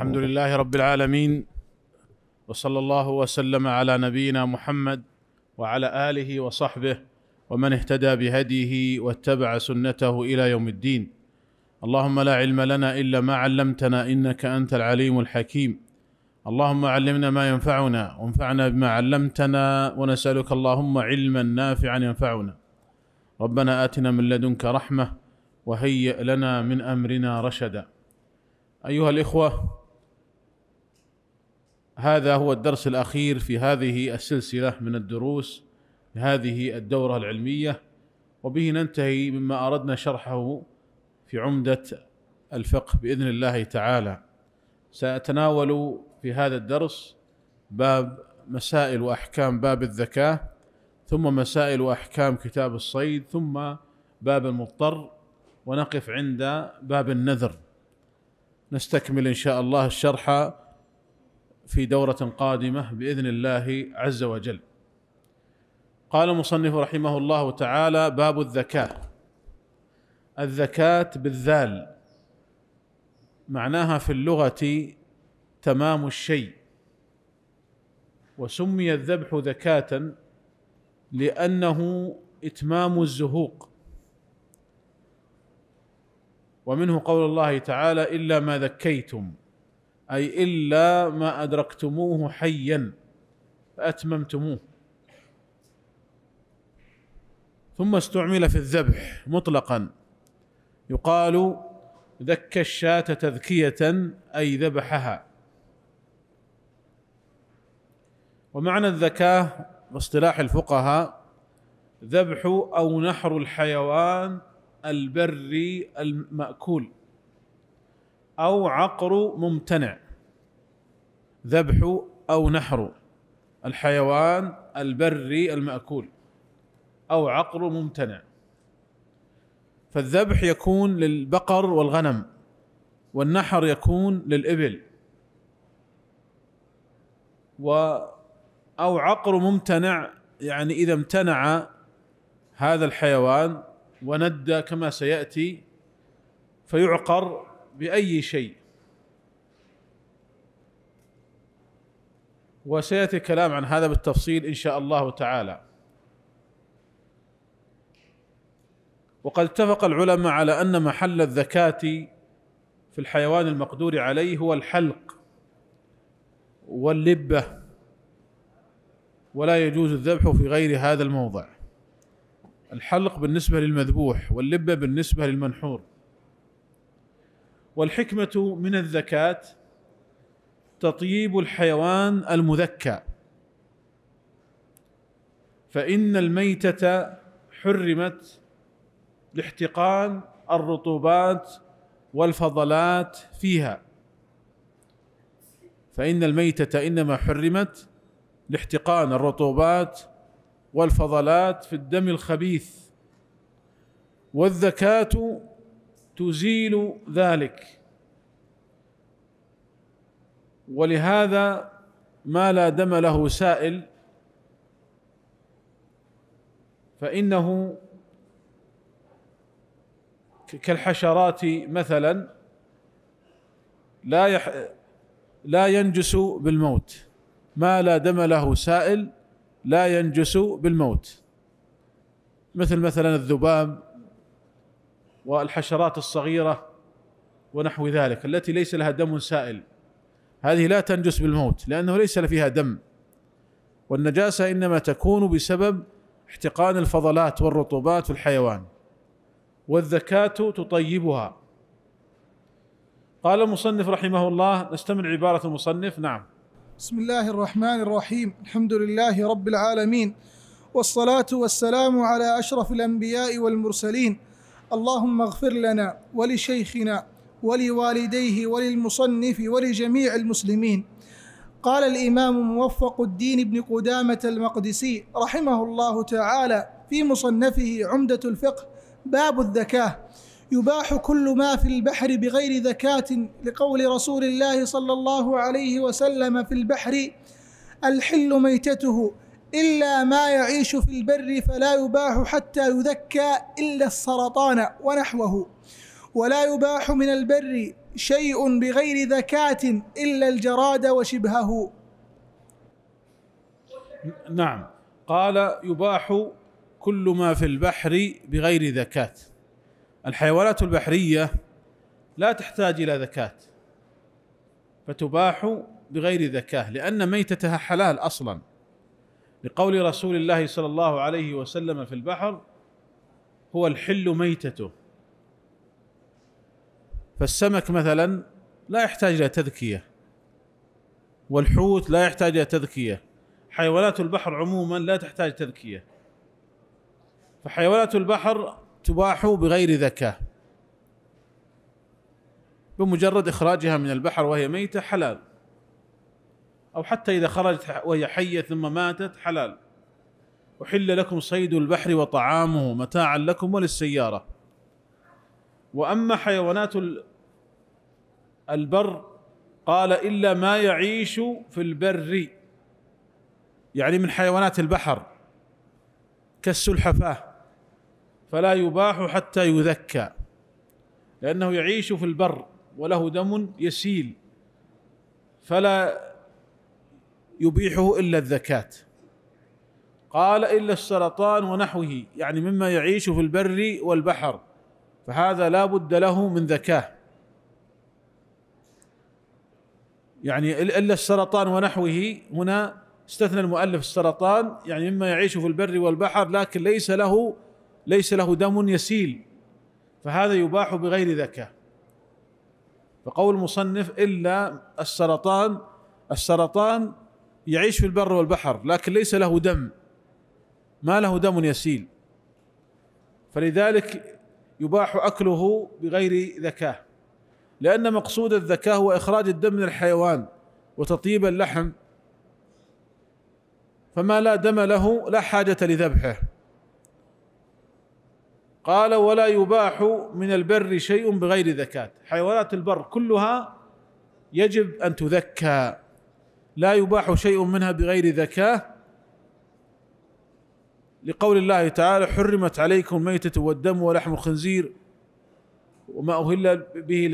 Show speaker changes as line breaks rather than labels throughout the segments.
الحمد لله رب العالمين وصلى الله وسلم على نبينا محمد وعلى اله وصحبه ومن اهتدى بهديه واتبع سنته الى يوم الدين اللهم لا علم لنا الا ما علمتنا انك انت العليم الحكيم اللهم علمنا ما ينفعنا وانفعنا بما علمتنا ونسالك اللهم علما نافعا ينفعنا ربنا اتنا من لدنك رحمه وهيئ لنا من امرنا رشدا ايها الاخوه هذا هو الدرس الاخير في هذه السلسله من الدروس لهذه الدوره العلميه وبه ننتهي مما اردنا شرحه في عمده الفقه باذن الله تعالى ساتناول في هذا الدرس باب مسائل واحكام باب الذكاه ثم مسائل واحكام كتاب الصيد ثم باب المضطر ونقف عند باب النذر نستكمل ان شاء الله الشرح في دوره قادمه باذن الله عز وجل قال المصنف رحمه الله تعالى باب الذكاء الذكاة بالذال معناها في اللغة تمام الشيء وسمي الذبح ذكاة لأنه إتمام الزهوق ومنه قول الله تعالى إلا ما ذكيتم اي الا ما ادركتموه حيا فاتممتموه ثم استعمل في الذبح مطلقا يقال ذك الشاة تذكية أي ذبحها ومعنى الذكاة باصطلاح الفقهاء ذبح أو نحر الحيوان البري المأكول أو عقر ممتنع ذبح أو نحر الحيوان البري المأكول أو عقر ممتنع فالذبح يكون للبقر والغنم والنحر يكون للإبل و أو عقر ممتنع يعني إذا امتنع هذا الحيوان وندى كما سيأتي فيعقر باي شيء وسياتي الكلام عن هذا بالتفصيل ان شاء الله تعالى وقد اتفق العلماء على ان محل الذكاة في الحيوان المقدور عليه هو الحلق واللبة ولا يجوز الذبح في غير هذا الموضع الحلق بالنسبة للمذبوح واللبة بالنسبة للمنحور والحكمة من الذكاة تطيب الحيوان المذكى فإن الميتة حرمت لاحتقان الرطوبات والفضلات فيها فإن الميتة إنما حرمت لاحتقان الرطوبات والفضلات في الدم الخبيث والذكاة تزيل ذلك ولهذا ما لا دم له سائل فإنه كالحشرات مثلا لا يح لا ينجس بالموت ما لا دم له سائل لا ينجس بالموت مثل مثلا الذباب والحشرات الصغيره ونحو ذلك التي ليس لها دم سائل هذه لا تنجس بالموت لانه ليس فيها دم والنجاسه انما تكون بسبب احتقان الفضلات والرطوبات في الحيوان والذكاة تطيبها قال المصنف رحمه الله نستمع عبارة المصنف نعم
بسم الله الرحمن الرحيم الحمد لله رب العالمين والصلاة والسلام على أشرف الأنبياء والمرسلين اللهم اغفر لنا ولشيخنا ولوالديه وللمصنف ولجميع المسلمين قال الامام موفق الدين بن قدامه المقدسي رحمه الله تعالى في مصنفه عمده الفقه باب الذكاه يباح كل ما في البحر بغير ذكاه لقول رسول الله صلى الله عليه وسلم في البحر الحل ميتته إلا ما يعيش في البر فلا يباح حتى يذكى إلا السرطان ونحوه ولا يباح من البر شيء بغير ذكاة إلا الجراد وشبهه
نعم قال يباح كل ما في البحر بغير ذكاة الحيوانات البحرية لا تحتاج إلى ذكاة فتباح بغير ذكاة لأن ميتتها حلال أصلا لقول رسول الله صلى الله عليه وسلم في البحر هو الحل ميتته فالسمك مثلا لا يحتاج الى تذكيه والحوت لا يحتاج الى تذكيه حيوانات البحر عموما لا تحتاج تذكيه فحيوانات البحر تباح بغير ذكاء بمجرد اخراجها من البحر وهي ميته حلال أو حتى إذا خرجت وهي حية ثم ماتت حلال أحل لكم صيد البحر وطعامه متاعا لكم وللسيارة وأما حيوانات البر قال إلا ما يعيش في البر يعني من حيوانات البحر كالسلحفاة فلا يباح حتى يذكى لأنه يعيش في البر وله دم يسيل فلا يبيحه الا الذكاه قال الا السرطان ونحوه يعني مما يعيش في البر والبحر فهذا لا بد له من ذكاه يعني الا السرطان ونحوه هنا استثنى المؤلف السرطان يعني مما يعيش في البر والبحر لكن ليس له ليس له دم يسيل فهذا يباح بغير ذكاء فقول المصنف الا السرطان السرطان يعيش في البر والبحر لكن ليس له دم ما له دم يسيل فلذلك يباح اكله بغير ذكاه لان مقصود الذكاء هو اخراج الدم من الحيوان وتطيب اللحم فما لا دم له لا حاجه لذبحه قال ولا يباح من البر شيء بغير ذكاة حيوانات البر كلها يجب ان تذكى لا يباح شيء منها بغير ذكاه لقول الله تعالى حرمت عليكم الميتة والدم ولحم الخنزير وما أهل به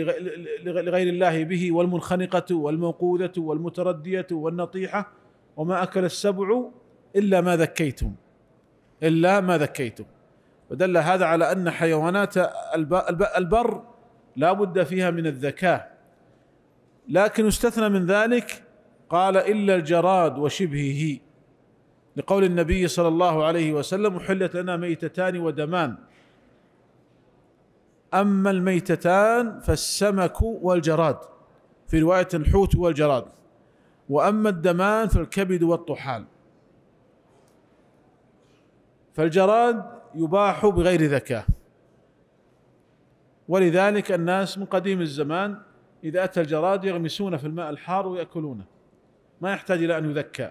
لغير الله به والمنخنقة والموقودة والمتردية والنطيحة وما أكل السبع إلا ما ذكيتم إلا ما ذكيتم ودل هذا على أن حيوانات البر لا بد فيها من الذكاء لكن استثنى من ذلك قال إلا الجراد وشبهه لقول النبي صلى الله عليه وسلم أحلت لنا ميتتان ودمان أما الميتتان فالسمك والجراد في رواية الحوت والجراد وأما الدمان فالكبد والطحال فالجراد يباح بغير ذكاء ولذلك الناس من قديم الزمان إذا أتى الجراد يغمسون في الماء الحار ويأكلونه ما يحتاج إلى أن يذكى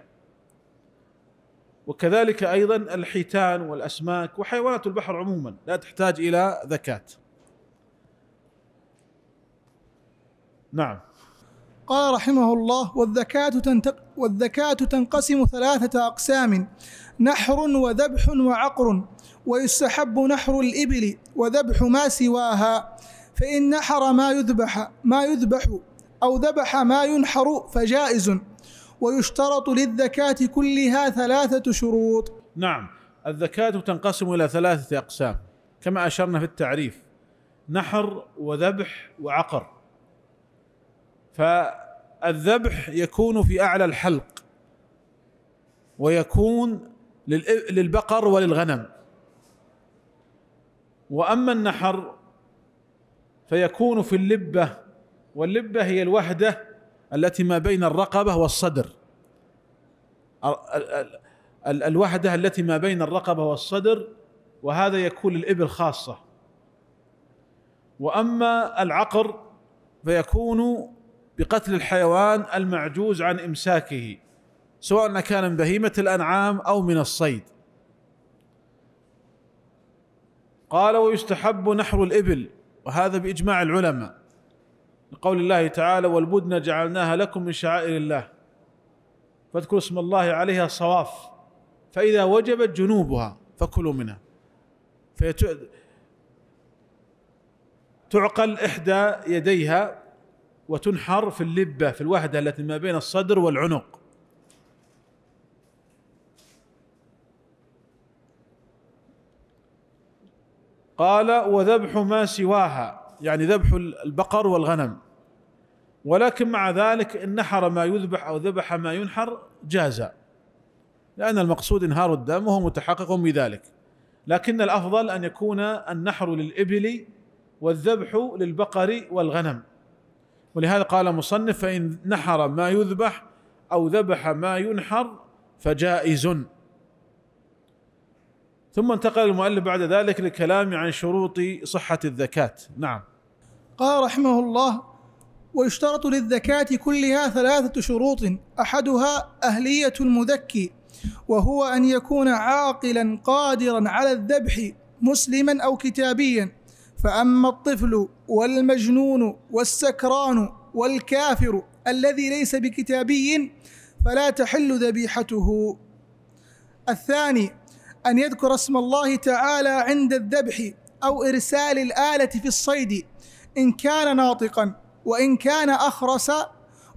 وكذلك أيضا الحيتان والأسماك وحيوانات البحر عموما لا تحتاج إلى ذكاة
نعم قال رحمه الله والذكاة, تنتق والذكاة تنقسم ثلاثة أقسام نحر وذبح وعقر ويستحب نحر الإبل وذبح ما سواها فإن نحر ما يذبح ما يذبح أو ذبح ما ينحر فجائز ويشترط للزكاة كلها ثلاثة شروط
نعم الزكاة تنقسم إلى ثلاثة أقسام كما أشرنا في التعريف نحر وذبح وعقر فالذبح يكون في أعلى الحلق ويكون للبقر وللغنم وأما النحر فيكون في اللبة واللبة هي الوحدة التي ما بين الرقبة والصدر الوحدة التي ما بين الرقبة والصدر وهذا يكون للإبل خاصة وأما العقر فيكون بقتل الحيوان المعجوز عن إمساكه سواء كان من بهيمة الأنعام أو من الصيد قال ويستحب نحر الإبل وهذا بإجماع العلماء لقول الله تعالى والبدن جعلناها لكم من شعائر الله فاذكروا اسم الله عليها صواف فإذا وجبت جنوبها فكلوا منها فتعقل إحدى يديها وتنحر في اللبة في الوحدة التي ما بين الصدر والعنق قال وذبح ما سواها يعني ذبح البقر والغنم ولكن مع ذلك إن نحر ما يذبح أو ذبح ما ينحر جاز لأن المقصود إنهار الدم وهو متحقق بذلك لكن الأفضل أن يكون النحر للإبل والذبح للبقر والغنم ولهذا قال مصنف فإن نحر ما يذبح أو ذبح ما ينحر فجائز ثم انتقل المؤلف بعد ذلك للكلام عن شروط صحة الذكاة نعم
قال رحمه الله ويشترط للذكاة كلها ثلاثة شروط أحدها أهلية المذكي وهو أن يكون عاقلا قادرا على الذبح مسلما أو كتابيا فأما الطفل والمجنون والسكران والكافر الذي ليس بكتابي فلا تحل ذبيحته الثاني أن يذكر اسم الله تعالى عند الذبح أو إرسال الآلة في الصيد إن كان ناطقا وإن كان أخرس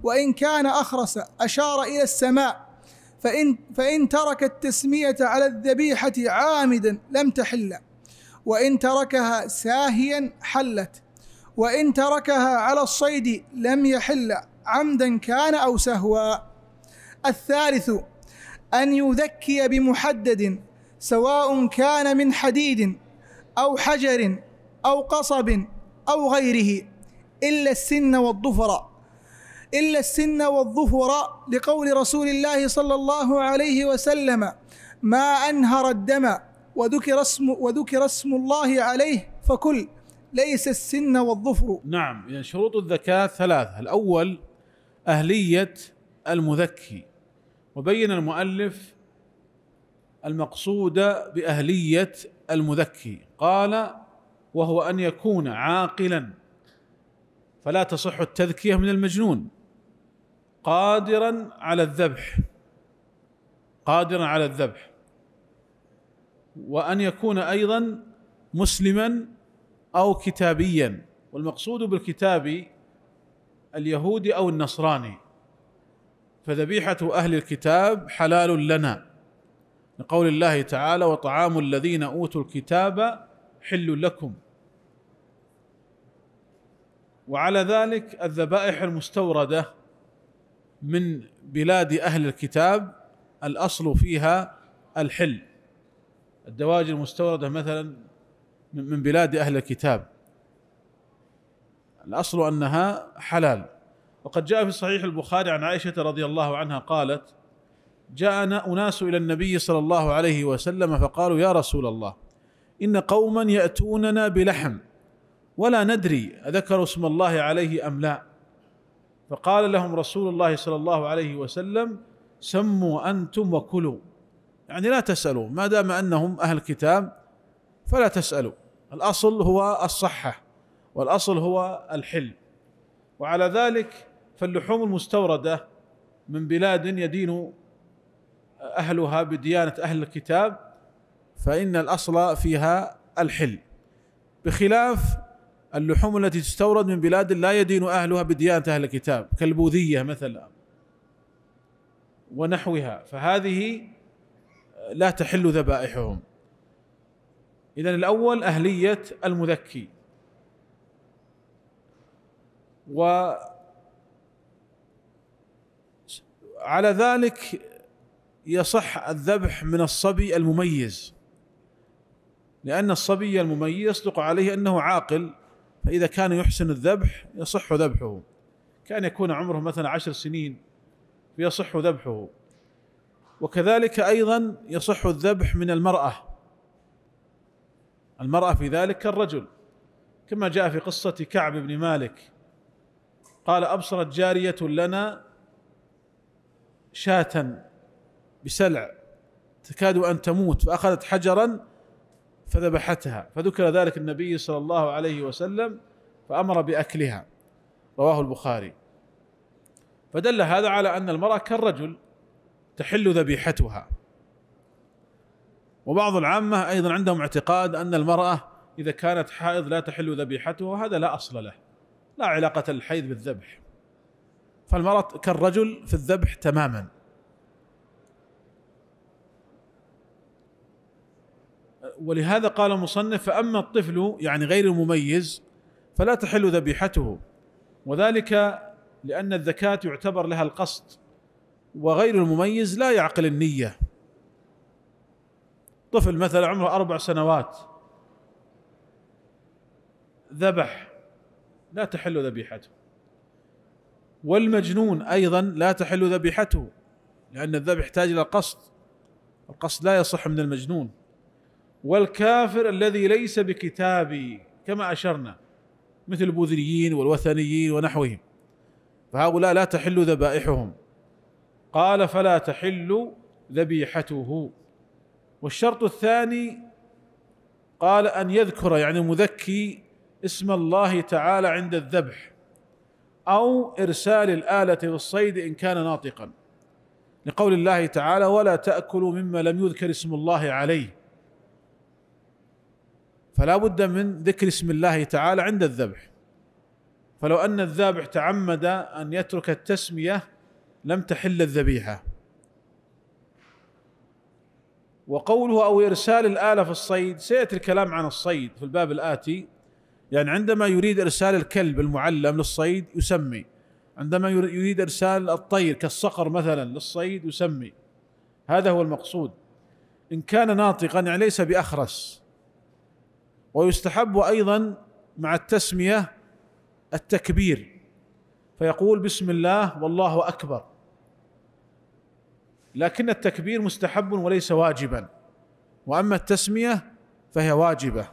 وإن كان أخرس أشار إلى السماء فإن فإن ترك التسمية على الذبيحة عامدا لم تحل وإن تركها ساهيا حلت وإن تركها على الصيد لم يحل عمدا كان أو سهوا الثالث أن يذكي بمحدد سواء كان من حديد أو حجر أو قصب أو غيره إلا السن والظفر إلا السن والظفر لقول رسول الله صلى الله عليه وسلم ما أنهر الدم وذكر اسم وذكر اسم الله عليه فكل ليس السن والظفر نعم
يعني شروط الذكاء ثلاثة الأول أهلية المذكي وبين المؤلف المقصود باهليه المذكي قال وهو ان يكون عاقلا فلا تصح التذكيه من المجنون قادرا على الذبح قادرا على الذبح وان يكون ايضا مسلما او كتابيا والمقصود بالكتابي اليهودي او النصراني فذبيحه اهل الكتاب حلال لنا لقول الله تعالى وطعام الذين اوتوا الكتاب حل لكم وعلى ذلك الذبائح المستورده من بلاد اهل الكتاب الاصل فيها الحل الدواجن المستورده مثلا من بلاد اهل الكتاب الاصل انها حلال وقد جاء في صحيح البخاري عن عائشه رضي الله عنها قالت جاء أناس إلى النبي صلى الله عليه وسلم فقالوا يا رسول الله إن قوما يأتوننا بلحم ولا ندري أذكروا اسم الله عليه أم لا فقال لهم رسول الله صلى الله عليه وسلم سموا أنتم وكلوا يعني لا تسألوا ما دام أنهم أهل كتاب فلا تسألوا الأصل هو الصحة والأصل هو الحل وعلى ذلك فاللحوم المستورده من بلاد يدين أهلها بديانة أهل الكتاب فإن الأصل فيها الحل بخلاف اللحوم التي تستورد من بلاد لا يدين أهلها بديانة أهل الكتاب كالبوذية مثلا ونحوها فهذه لا تحل ذبائحهم إذا الأول أهلية المذكي و على ذلك يصح الذبح من الصبي المميز لأن الصبي المميز يصدق عليه أنه عاقل فإذا كان يحسن الذبح يصح ذبحه كان يكون عمره مثلا عشر سنين فيصح ذبحه وكذلك أيضا يصح الذبح من المرأة المرأة في ذلك كالرجل كما جاء في قصة كعب بن مالك قال أبصرت جارية لنا شاة بسلع تكاد أن تموت فأخذت حجرا فذبحتها فذكر ذلك النبي صلى الله عليه وسلم فأمر بأكلها رواه البخاري فدل هذا على أن المرأة كالرجل تحل ذبيحتها وبعض العامة أيضا عندهم اعتقاد أن المرأة إذا كانت حائض لا تحل ذبيحتها وهذا لا أصل له لا علاقة الحيض بالذبح فالمرأة كالرجل في الذبح تماما ولهذا قال المصنف فأما الطفل يعني غير المميز فلا تحل ذبيحته وذلك لأن الذكاة يعتبر لها القصد وغير المميز لا يعقل النية طفل مثلا عمره أربع سنوات ذبح لا تحل ذبيحته والمجنون أيضا لا تحل ذبيحته لأن الذبح يحتاج إلى قصد القصد لا يصح من المجنون والكافر الذي ليس بكتابي كما اشرنا مثل البوذيين والوثنيين ونحوهم فهؤلاء لا تحل ذبائحهم قال فلا تحل ذبيحته والشرط الثاني قال ان يذكر يعني مذكي اسم الله تعالى عند الذبح او ارسال الاله والصيد ان كان ناطقا لقول الله تعالى ولا تاكلوا مما لم يذكر اسم الله عليه فلا بد من ذكر اسم الله تعالى عند الذبح فلو ان الذابح تعمد ان يترك التسميه لم تحل الذبيحه وقوله او ارسال الاله في الصيد سياتي الكلام عن الصيد في الباب الاتي يعني عندما يريد ارسال الكلب المعلم للصيد يسمي عندما يريد ارسال الطير كالصقر مثلا للصيد يسمي هذا هو المقصود ان كان ناطقا يعني ليس باخرس ويستحب ايضا مع التسميه التكبير فيقول بسم الله والله اكبر لكن التكبير مستحب وليس واجبا واما التسميه فهي واجبه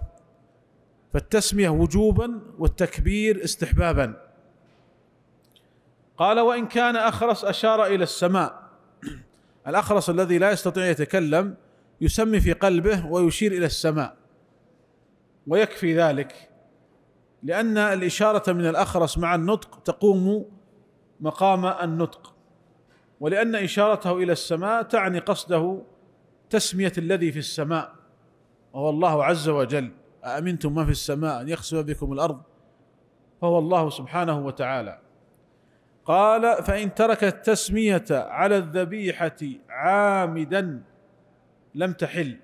فالتسميه وجوبا والتكبير استحبابا قال وان كان اخرس اشار الى السماء الاخرس الذي لا يستطيع يتكلم يسمي في قلبه ويشير الى السماء ويكفي ذلك لأن الإشارة من الأخرس مع النطق تقوم مقام النطق ولأن إشارته إلى السماء تعني قصده تسمية الذي في السماء وهو الله عز وجل أأمنتم ما في السماء أن يخسف بكم الأرض فهو الله سبحانه وتعالى قال فإن ترك التسمية على الذبيحة عامدا لم تحل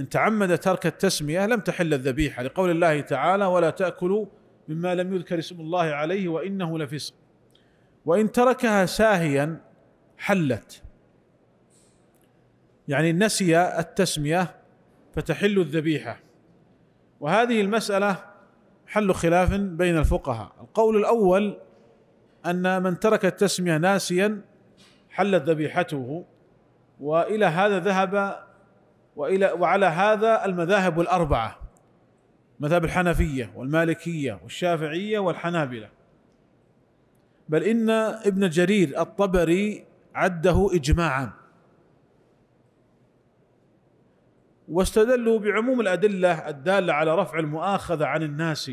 إن تعمد ترك التسمية لم تحل الذبيحة لقول الله تعالى ولا تأكلوا مما لم يذكر اسم الله عليه وإنه لفسق وإن تركها ساهيا حلت يعني نسي التسمية فتحل الذبيحة وهذه المسألة حل خلاف بين الفقهاء القول الأول أن من ترك التسمية ناسيا حلت ذبيحته وإلى هذا ذهب وإلى وعلى هذا المذاهب الأربعة مذهب الحنفية والمالكية والشافعية والحنابلة بل إن ابن جرير الطبري عده إجماعا واستدلوا بعموم الأدلة الدالة على رفع المؤاخذة عن الناس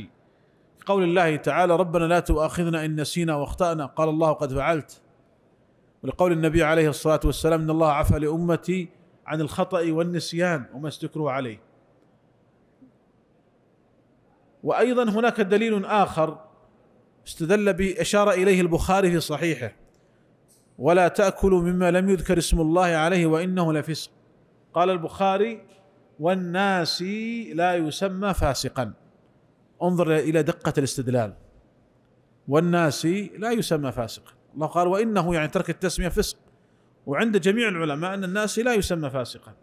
قول الله تعالى ربنا لا تؤاخذنا إن نسينا واخطأنا قال الله قد فعلت ولقول النبي عليه الصلاة والسلام إن الله عفى لأمتي عن الخطأ والنسيان وما استكروا عليه وأيضا هناك دليل آخر استدل به أشار إليه البخاري في صحيحه ولا تأكلوا مما لم يذكر اسم الله عليه وإنه لفسق قال البخاري والناس لا يسمى فاسقا انظر إلى دقة الاستدلال والناس لا يسمى فاسقا الله قال وإنه يعني ترك التسمية فسق وعند جميع العلماء أن الناس لا يسمى فاسقا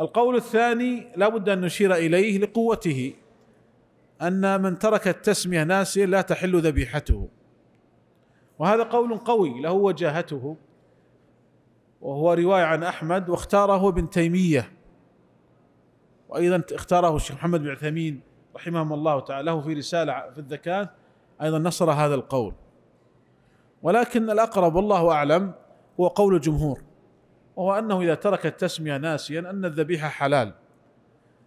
القول الثاني لا بد أن نشير إليه لقوته أن من ترك التسمية ناسيا لا تحل ذبيحته وهذا قول قوي له وجاهته وهو رواية عن أحمد واختاره ابن تيمية وأيضا اختاره الشيخ محمد بن عثيمين رحمه الله تعالى له في رسالة في الذكاء أيضا نصر هذا القول ولكن الأقرب والله أعلم هو قول الجمهور وهو أنه إذا ترك التسمية ناسيا أن الذبيحة حلال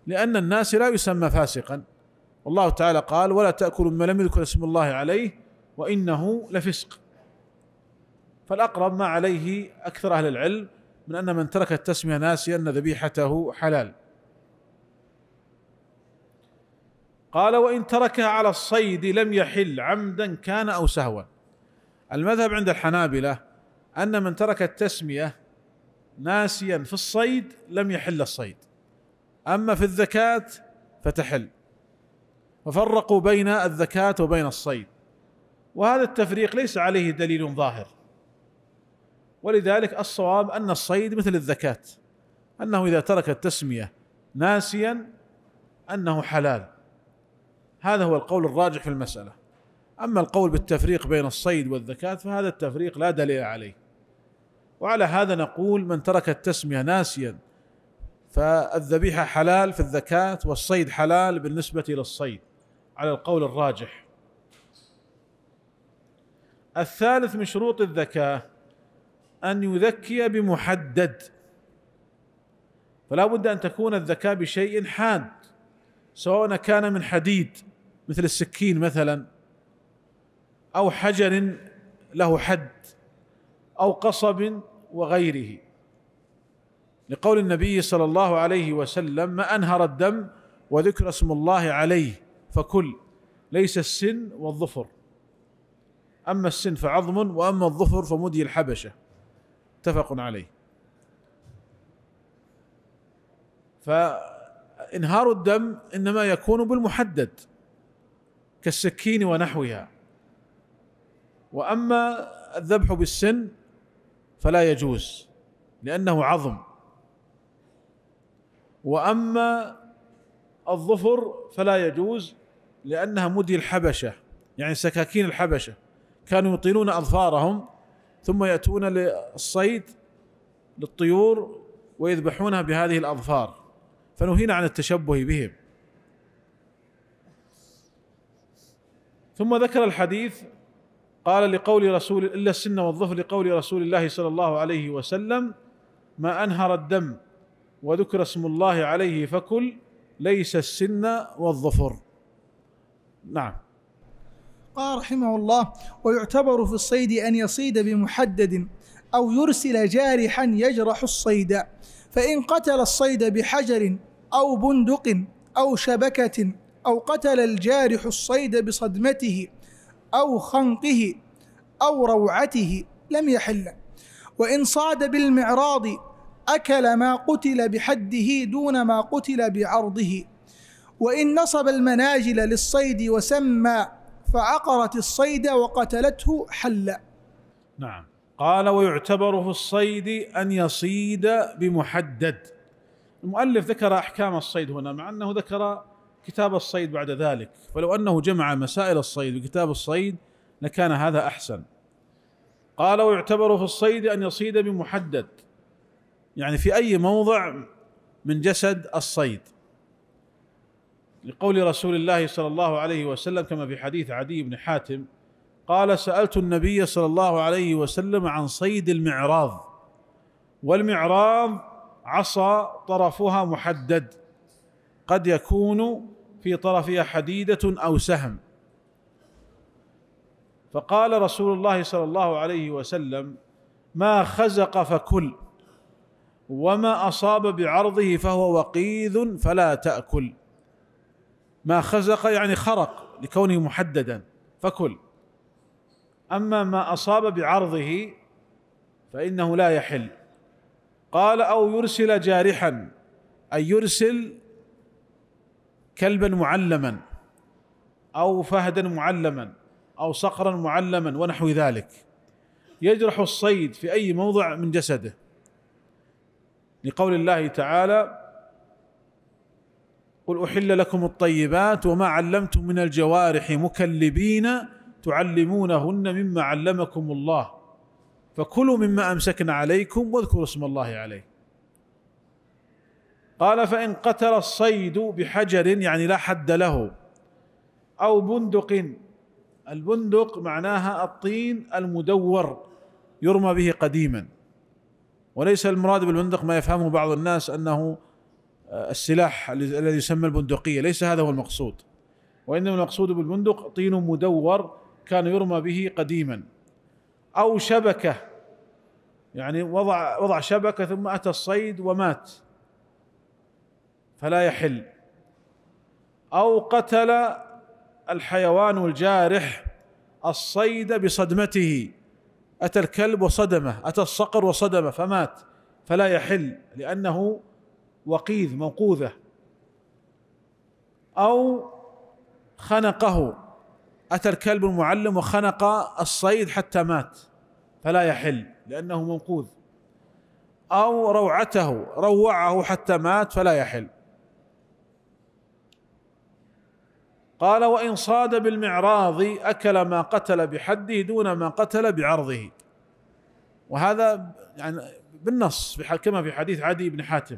لأن الناس لا يسمى فاسقا والله تعالى قال ولا تأكلوا مما لم يذكر اسم الله عليه وإنه لفسق فالأقرب ما عليه أكثر أهل العلم من أن من ترك التسمية ناسيا أن ذبيحته حلال قال وإن تركها على الصيد لم يحل عمدا كان أو سهوا المذهب عند الحنابلة أن من ترك التسمية ناسيا في الصيد لم يحل الصيد أما في الذكاة فتحل ففرقوا بين الذكاة وبين الصيد وهذا التفريق ليس عليه دليل ظاهر ولذلك الصواب أن الصيد مثل الذكاة أنه إذا ترك التسمية ناسيا أنه حلال هذا هو القول الراجح في المسألة أما القول بالتفريق بين الصيد والذكاة فهذا التفريق لا دليل عليه وعلى هذا نقول من ترك التسمية ناسيا فالذبيحة حلال في الذكاة والصيد حلال بالنسبة للصيد على القول الراجح الثالث من شروط الذكاه أن يذكي بمحدد فلا بد أن تكون الذكاء بشيء حاد سواء كان من حديد مثل السكين مثلا أو حجر له حد أو قصب وغيره لقول النبي صلى الله عليه وسلم ما أنهر الدم وذكر اسم الله عليه فكل ليس السن والظفر أما السن فعظم وأما الظفر فمدي الحبشة متفق عليه فإنهار الدم إنما يكون بالمحدد كالسكين ونحوها وأما الذبح بالسن فلا يجوز لأنه عظم وأما الظفر فلا يجوز لأنها مدي الحبشة يعني سكاكين الحبشة كانوا يطيلون أظفارهم ثم يأتون للصيد للطيور ويذبحونها بهذه الأظفار فنهينا عن التشبه بهم ثم ذكر الحديث قال لقول رسول إلا السن والظفر لقول رسول الله صلى الله عليه وسلم ما أنهر الدم وذكر اسم الله عليه فكل ليس السن والظفر
نعم قال رحمه الله ويعتبر في الصيد أن يصيد بمحدد أو يرسل جارحا يجرح الصيد فإن قتل الصيد بحجر أو بندق أو شبكة أو قتل الجارح الصيد بصدمته أو خنقه أو روعته لم يحل وإن صاد بالمعراض أكل ما قتل بحده دون ما قتل بعرضه وإن نصب المناجل للصيد وسمى فعقرت الصيد وقتلته حل
نعم قال ويعتبر في الصيد أن يصيد بمحدد المؤلف ذكر أحكام الصيد هنا مع أنه ذكر كتاب الصيد بعد ذلك فلو أنه جمع مسائل الصيد بكتاب الصيد لكان هذا أحسن قال ويعتبر في الصيد أن يصيد بمحدد يعني في أي موضع من جسد الصيد لقول رسول الله صلى الله عليه وسلم كما في حديث عدي بن حاتم قال سألت النبي صلى الله عليه وسلم عن صيد المعراض والمعراض عصا طرفها محدد قد يكون في طرفها حديدة أو سهم فقال رسول الله صلى الله عليه وسلم ما خزق فكل وما أصاب بعرضه فهو وقيذ فلا تأكل ما خزق يعني خرق لكونه محددا فكل أما ما أصاب بعرضه فإنه لا يحل قال أو يرسل جارحا أي يرسل كلبا معلما او فهدا معلما او صقرا معلما ونحو ذلك يجرح الصيد في اي موضع من جسده لقول الله تعالى قل احل لكم الطيبات وما علمتم من الجوارح مكلبين تعلمونهن مما علمكم الله فكلوا مما امسكنا عليكم واذكروا اسم الله عليه قال فإن قتل الصيد بحجر يعني لا حد له أو بندق البندق معناها الطين المدور يرمى به قديما وليس المراد بالبندق ما يفهمه بعض الناس أنه آه، السلاح الذي يسمى البندقية ليس هذا هو المقصود وإنما المقصود بالبندق طين مدور كان يرمى به قديما أو شبكة يعني وضع وضع شبكة ثم أتى الصيد ومات فلا يحل او قتل الحيوان الجارح الصيد بصدمته اتى الكلب وصدمه اتى الصقر وصدمه فمات فلا يحل لانه وقيذ موقوذه او خنقه اتى الكلب المعلم وخنق الصيد حتى مات فلا يحل لانه منقوذ او روعته روعه حتى مات فلا يحل قال وان صاد بالمعراض اكل ما قتل بحده دون ما قتل بعرضه وهذا يعني بالنص كما في حديث عدي بن حاتم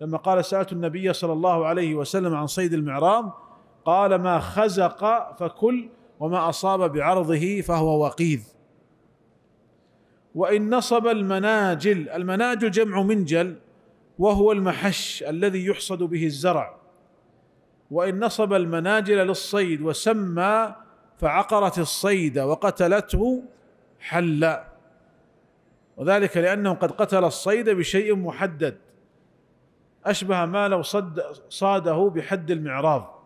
لما قال سالت النبي صلى الله عليه وسلم عن صيد المعراض قال ما خزق فكل وما اصاب بعرضه فهو وقيذ وان نصب المناجل المناجل جمع منجل وهو المحش الذي يحصد به الزرع وإن نصب المناجل للصيد وسمى فعقرت الصيد وقتلته حلا وذلك لأنه قد قتل الصيد بشيء محدد أشبه ما لو صد صاده بحد المعراض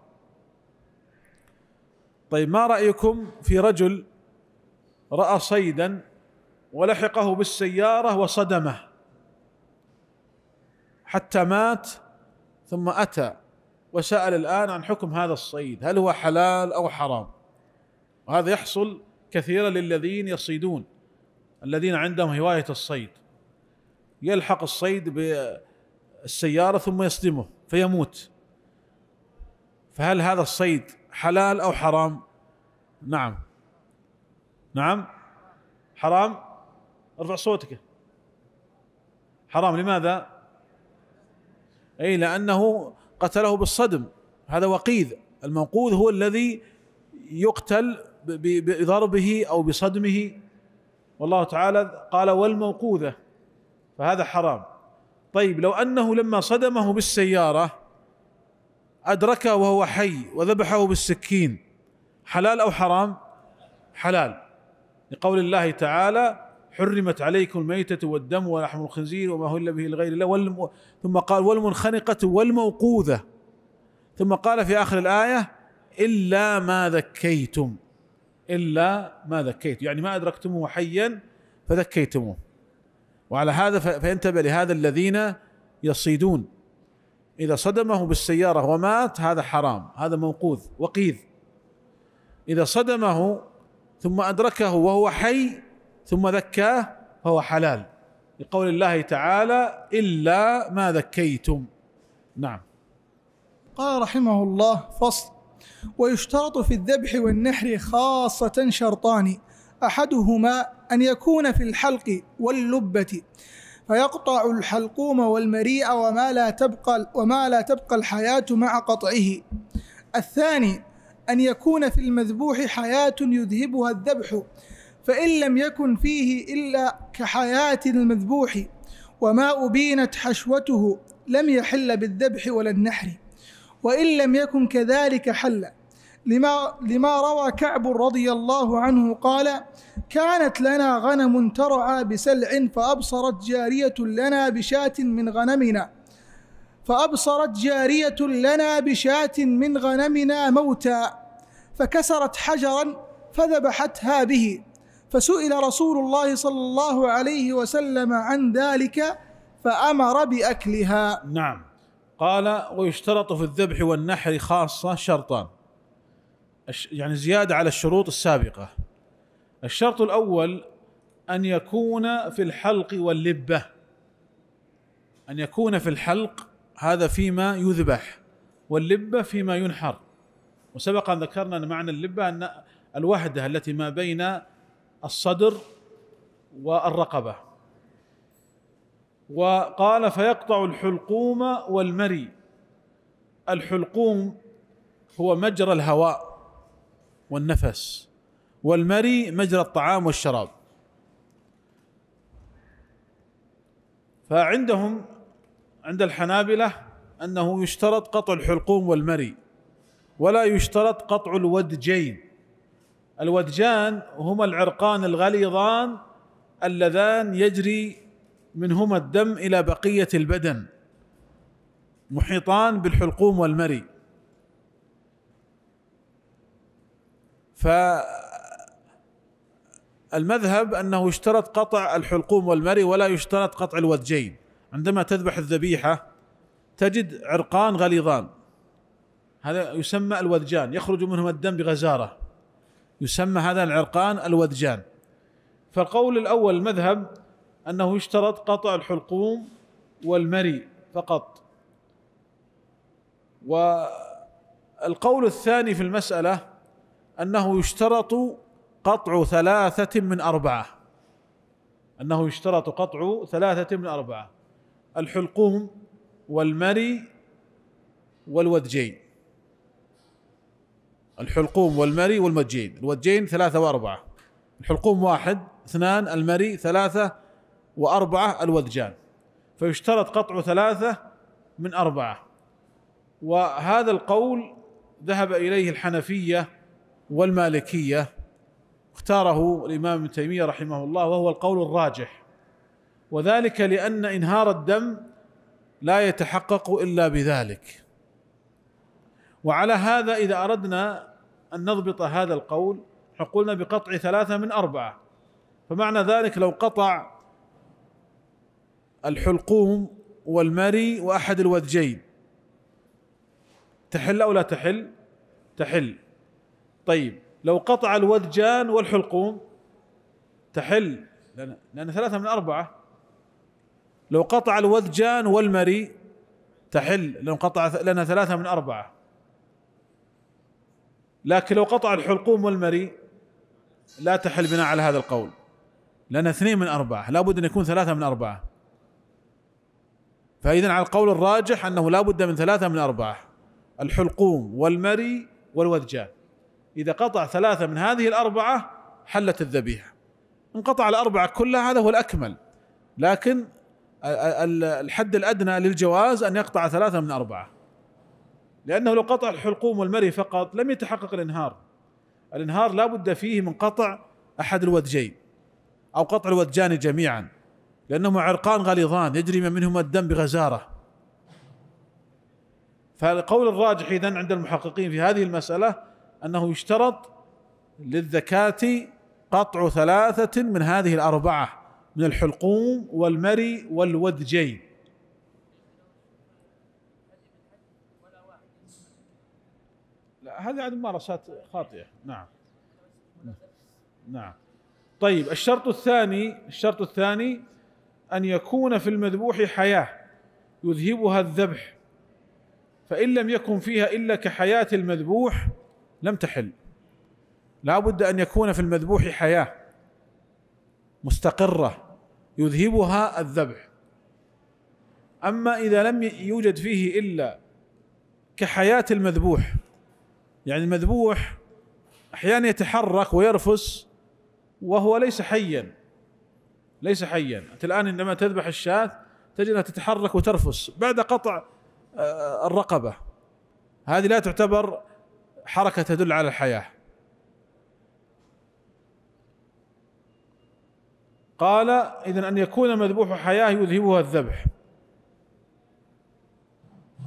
طيب ما رأيكم في رجل رأى صيدا ولحقه بالسيارة وصدمه حتى مات ثم أتى وسأل الآن عن حكم هذا الصيد هل هو حلال أو حرام وهذا يحصل كثيرا للذين يصيدون الذين عندهم هواية الصيد يلحق الصيد بالسيارة ثم يصدمه فيموت فهل هذا الصيد حلال أو حرام نعم نعم حرام ارفع صوتك حرام لماذا اي لانه قتله بالصدم هذا وقيد المنقوذ هو الذي يقتل بضربه او بصدمه والله تعالى قال والموقوذه فهذا حرام طيب لو انه لما صدمه بالسياره ادركه وهو حي وذبحه بالسكين حلال او حرام؟ حلال لقول الله تعالى حرمت عليكم الميتة والدم ولحم الخنزير وما هل به لغير الله والم... ثم قال والمنخنقة والموقوذة ثم قال في آخر الآية إلا ما ذكيتم إلا ما ذكيتم يعني ما أدركتموه حيا فذكيتموه وعلى هذا فينتبه لهذا الذين يصيدون إذا صدمه بالسيارة ومات هذا حرام هذا موقوذ وقيذ إذا صدمه ثم أدركه وهو حي ثم ذكاه فهو حلال لقول الله تعالى إلا ما ذكيتم نعم
قال رحمه الله فصل ويشترط في الذبح والنحر خاصة شرطان أحدهما أن يكون في الحلق واللبة فيقطع الحلقوم والمريء وما لا تبقى وما لا تبقى الحياة مع قطعه. الثاني أن يكون في المذبوح حياة يذهبها الذبح فإن لم يكن فيه إلا كحياة المذبوح وما أبينت حشوته لم يحل بالذبح ولا النحر وإن لم يكن كذلك حل لما, لما روى كعب رضي الله عنه قال كانت لنا غنم ترعى بسلع فأبصرت جارية لنا بشاة من غنمنا فأبصرت جارية لنا بشاة من غنمنا موتى فكسرت حجرا فذبحتها به فسئل رسول الله صلى الله عليه وسلم عن ذلك فأمر بأكلها
نعم قال ويشترط في الذبح والنحر خاصة شرطان يعني زيادة على الشروط السابقة الشرط الأول أن يكون في الحلق واللبة أن يكون في الحلق هذا فيما يذبح واللبة فيما ينحر وسبق أن ذكرنا أن معنى اللبة أن الوحدة التي ما بين الصدر والرقبه وقال فيقطع الحلقوم والمري الحلقوم هو مجرى الهواء والنفس والمري مجرى الطعام والشراب فعندهم عند الحنابله انه يشترط قطع الحلقوم والمري ولا يشترط قطع الودجين الودجان هما العرقان الغليظان اللذان يجري منهما الدم الى بقيه البدن محيطان بالحلقوم والمري فالمذهب انه يشترط قطع الحلقوم والمري ولا يشترط قطع الودجين عندما تذبح الذبيحه تجد عرقان غليظان هذا يسمى الودجان يخرج منهما الدم بغزاره يسمى هذا العرقان الودجان فالقول الأول المذهب أنه يشترط قطع الحلقوم والمري فقط والقول الثاني في المسألة أنه يشترط قطع ثلاثة من أربعة أنه يشترط قطع ثلاثة من أربعة الحلقوم والمري والودجين الحلقوم والمري والمجين الوجين ثلاثة وأربعة الحلقوم واحد اثنان المري ثلاثة وأربعة الوذجان فيشترط قطع ثلاثة من أربعة وهذا القول ذهب إليه الحنفية والمالكية اختاره الإمام ابن تيمية رحمه الله وهو القول الراجح وذلك لأن إنهار الدم لا يتحقق إلا بذلك وعلى هذا إذا أردنا أن نضبط هذا القول حقولنا بقطع ثلاثة من أربعة فمعنى ذلك لو قطع الحلقوم والمري وأحد الودجين تحل أو لا تحل تحل طيب لو قطع الودجان والحلقوم تحل لأن, لأن ثلاثة من أربعة لو قطع الودجان والمري تحل لأن قطع لأنها ثلاثة من أربعة لكن لو قطع الحلقوم والمري لا تحل بناء على هذا القول لأن اثنين من أربعة لابد أن يكون ثلاثة من أربعة فإذا على القول الراجح أنه لابد من ثلاثة من أربعة الحلقوم والمري والوذجان إذا قطع ثلاثة من هذه الأربعة حلت الذبيحة انقطع الأربعة كلها هذا هو الأكمل لكن الحد الأدنى للجواز أن يقطع ثلاثة من أربعة لأنه لو قطع الحلقوم والمري فقط لم يتحقق الإنهار الإنهار لا بد فيه من قطع أحد الودجين أو قطع الودجان جميعا لأنهما عرقان غليظان يجري منهما الدم بغزارة فالقول الراجح إذن عند المحققين في هذه المسألة أنه يشترط للذكاة قطع ثلاثة من هذه الأربعة من الحلقوم والمري والودجين هذه ممارسات خاطئه نعم نعم طيب الشرط الثاني الشرط الثاني ان يكون في المذبوح حياه يذهبها الذبح فان لم يكن فيها الا كحياه المذبوح لم تحل لا بد ان يكون في المذبوح حياه مستقره يذهبها الذبح اما اذا لم يوجد فيه الا كحياه المذبوح يعني المذبوح احيانا يتحرك ويرفس وهو ليس حيا ليس حيا انت الان عندما تذبح الشاة تجدها تتحرك وترفس بعد قطع آه، الرقبه هذه لا تعتبر حركه تدل على الحياه قال اذا ان يكون المذبوح حياه يذهبها الذبح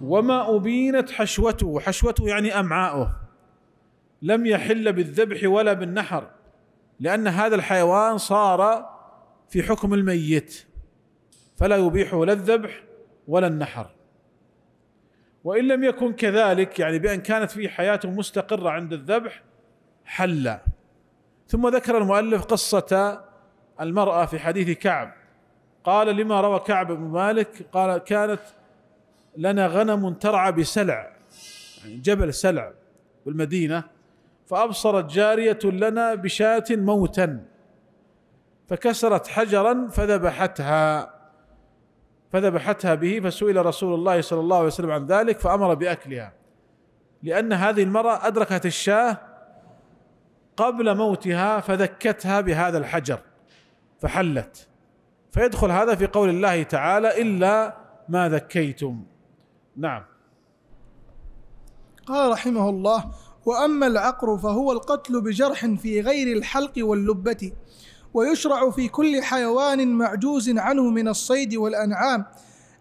وما ابينت حشوته حشوته يعني امعاؤه لم يحل بالذبح ولا بالنحر لأن هذا الحيوان صار في حكم الميت فلا يبيحه لا الذبح ولا النحر وإن لم يكن كذلك يعني بأن كانت فيه حياة مستقرة عند الذبح حل ثم ذكر المؤلف قصة المرأة في حديث كعب قال لما روى كعب بن مالك قال كانت لنا غنم ترعى بسلع يعني جبل سلع بالمدينة فأبصرت جارية لنا بشاة موتا فكسرت حجرا فذبحتها فذبحتها به فسئل رسول الله صلى الله عليه وسلم عن ذلك فأمر بأكلها لأن هذه المرأة أدركت الشاة قبل موتها فذكتها بهذا الحجر فحلت فيدخل هذا في قول الله تعالى إلا ما ذكيتم
نعم قال رحمه الله واما العقر فهو القتل بجرح في غير الحلق واللبه ويشرع في كل حيوان معجوز عنه من الصيد والانعام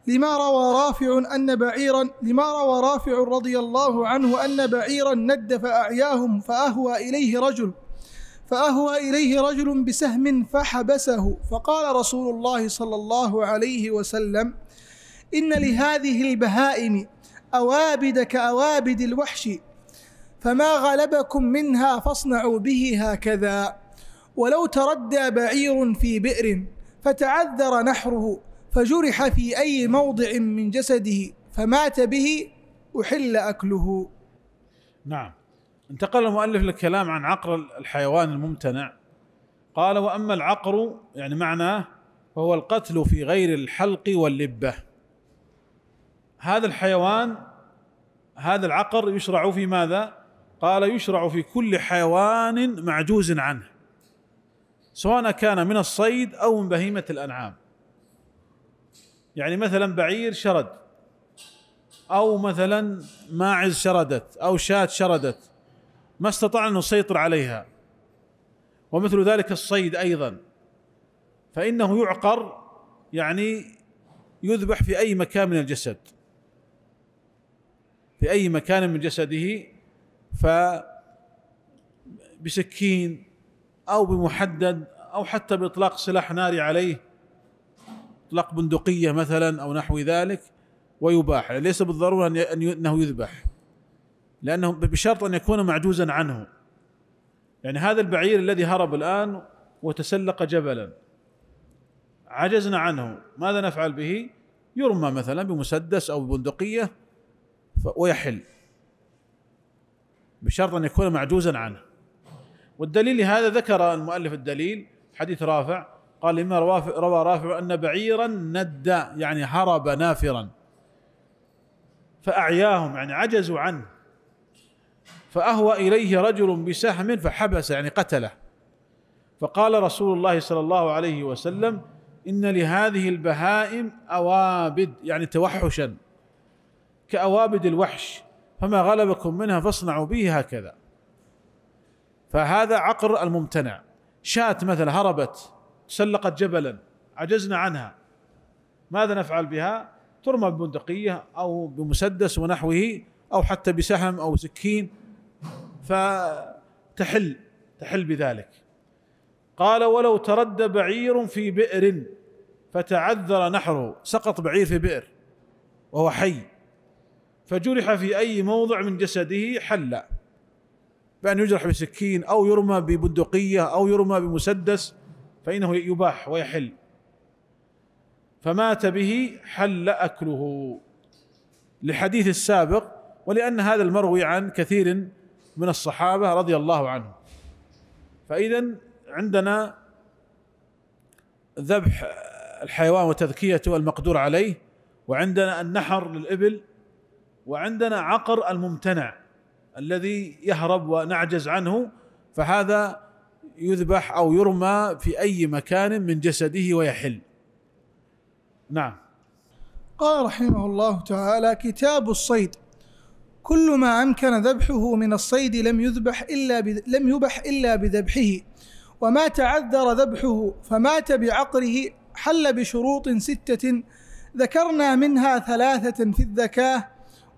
لما روى رافع ان بعيرا لما روى رافع رضي الله عنه ان بعيرا ند فاعياهم فاهوى اليه رجل فأهوى إليه رجل بسهم فحبسه فقال رسول الله صلى الله عليه وسلم إن لهذه البهائم أوابد كأوابد الوحش فما غلبكم منها فاصنعوا به هكذا ولو تردى بعير في بئر فتعذر نحره فجرح في أي موضع من جسده فمات به أحل أكله
نعم انتقل المؤلف للكلام عن عقر الحيوان الممتنع قال وأما العقر يعني معناه فهو القتل في غير الحلق واللبة هذا الحيوان هذا العقر يشرع في ماذا قال يشرع في كل حيوان معجوز عنه سواء كان من الصيد او من بهيمه الانعام يعني مثلا بعير شرد او مثلا ماعز شردت او شاة شردت ما استطاع ان يسيطر عليها ومثل ذلك الصيد ايضا فانه يعقر يعني يذبح في اي مكان من الجسد في اي مكان من جسده ف بسكين او بمحدد او حتى باطلاق سلاح ناري عليه اطلاق بندقيه مثلا او نحو ذلك ويباح ليس بالضروره انه يذبح لانه بشرط ان يكون معجوزا عنه يعني هذا البعير الذي هرب الان وتسلق جبلا عجزنا عنه ماذا نفعل به؟ يرمى مثلا بمسدس او بندقيه ويحل بشرط أن يكون معجوزا عنه والدليل هذا ذكر المؤلف الدليل حديث رافع قال لما روى رافع أن بعيرا ند يعني هرب نافرا فأعياهم يعني عجزوا عنه فأهوى إليه رجل بسهم فحبس يعني قتله فقال رسول الله صلى الله عليه وسلم إن لهذه البهائم أوابد يعني توحشا كأوابد الوحش فما غلبكم منها فاصنعوا به هكذا فهذا عقر الممتنع شاة مثلا هربت تسلقت جبلا عجزنا عنها ماذا نفعل بها ترمى ببندقية أو بمسدس ونحوه أو حتى بسهم أو سكين فتحل تحل بذلك قال ولو ترد بعير في بئر فتعذر نحره سقط بعير في بئر وهو حي فجرح في أي موضع من جسده حل بأن يجرح بسكين أو يرمى ببندقية أو يرمى بمسدس فإنه يباح ويحل فمات به حل أكله لحديث السابق ولأن هذا المروي عن كثير من الصحابة رضي الله عنهم فإذا عندنا ذبح الحيوان وتذكيته المقدور عليه وعندنا النحر للإبل وعندنا عقر الممتنع الذي يهرب ونعجز عنه فهذا يذبح او يرمى في اي مكان من جسده ويحل. نعم.
قال رحمه الله تعالى: كتاب الصيد كل ما امكن ذبحه من الصيد لم يذبح الا لم يبح الا بذبحه وما تعذر ذبحه فمات بعقره حل بشروط سته ذكرنا منها ثلاثه في الذكاه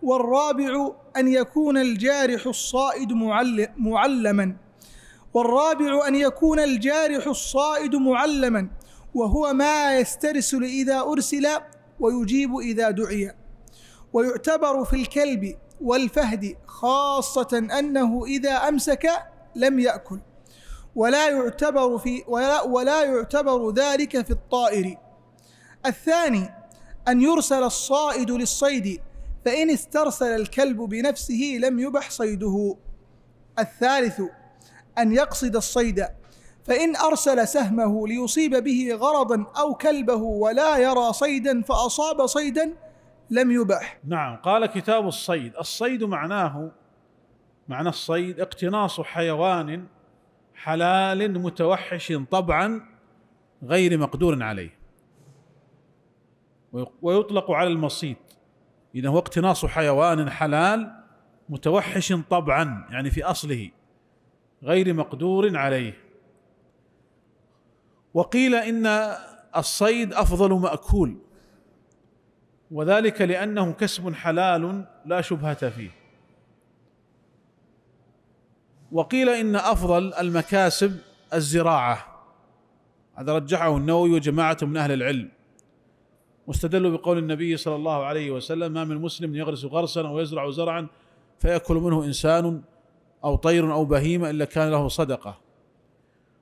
والرابع أن يكون الجارح الصائد معلما والرابع أن يكون الجارح الصائد معلما وهو ما يسترسل إذا أرسل ويجيب إذا دعي ويعتبر في الكلب والفهد خاصة أنه إذا أمسك لم يأكل ولا يعتبر في ولا, ولا يعتبر ذلك في الطائر الثاني أن يرسل الصائد للصيد فإن استرسل الكلب بنفسه لم يبح صيده الثالث أن يقصد الصيد فإن أرسل سهمه ليصيب به غرضا أو كلبه ولا يرى صيدا فأصاب صيدا لم يبح
نعم قال كتاب الصيد الصيد معناه معنى الصيد اقتناص حيوان حلال متوحش طبعا غير مقدور عليه ويطلق على المصيد إذا هو اقتناص حيوان حلال متوحش طبعا يعني في أصله غير مقدور عليه وقيل إن الصيد أفضل مأكول وذلك لأنه كسب حلال لا شبهة فيه وقيل إن أفضل المكاسب الزراعة هذا رجحه النووي وجماعة من أهل العلم واستدلوا بقول النبي صلى الله عليه وسلم ما من مسلم يغرس غرسا او يزرع زرعا فياكل منه انسان او طير او بهيمه الا كان له صدقه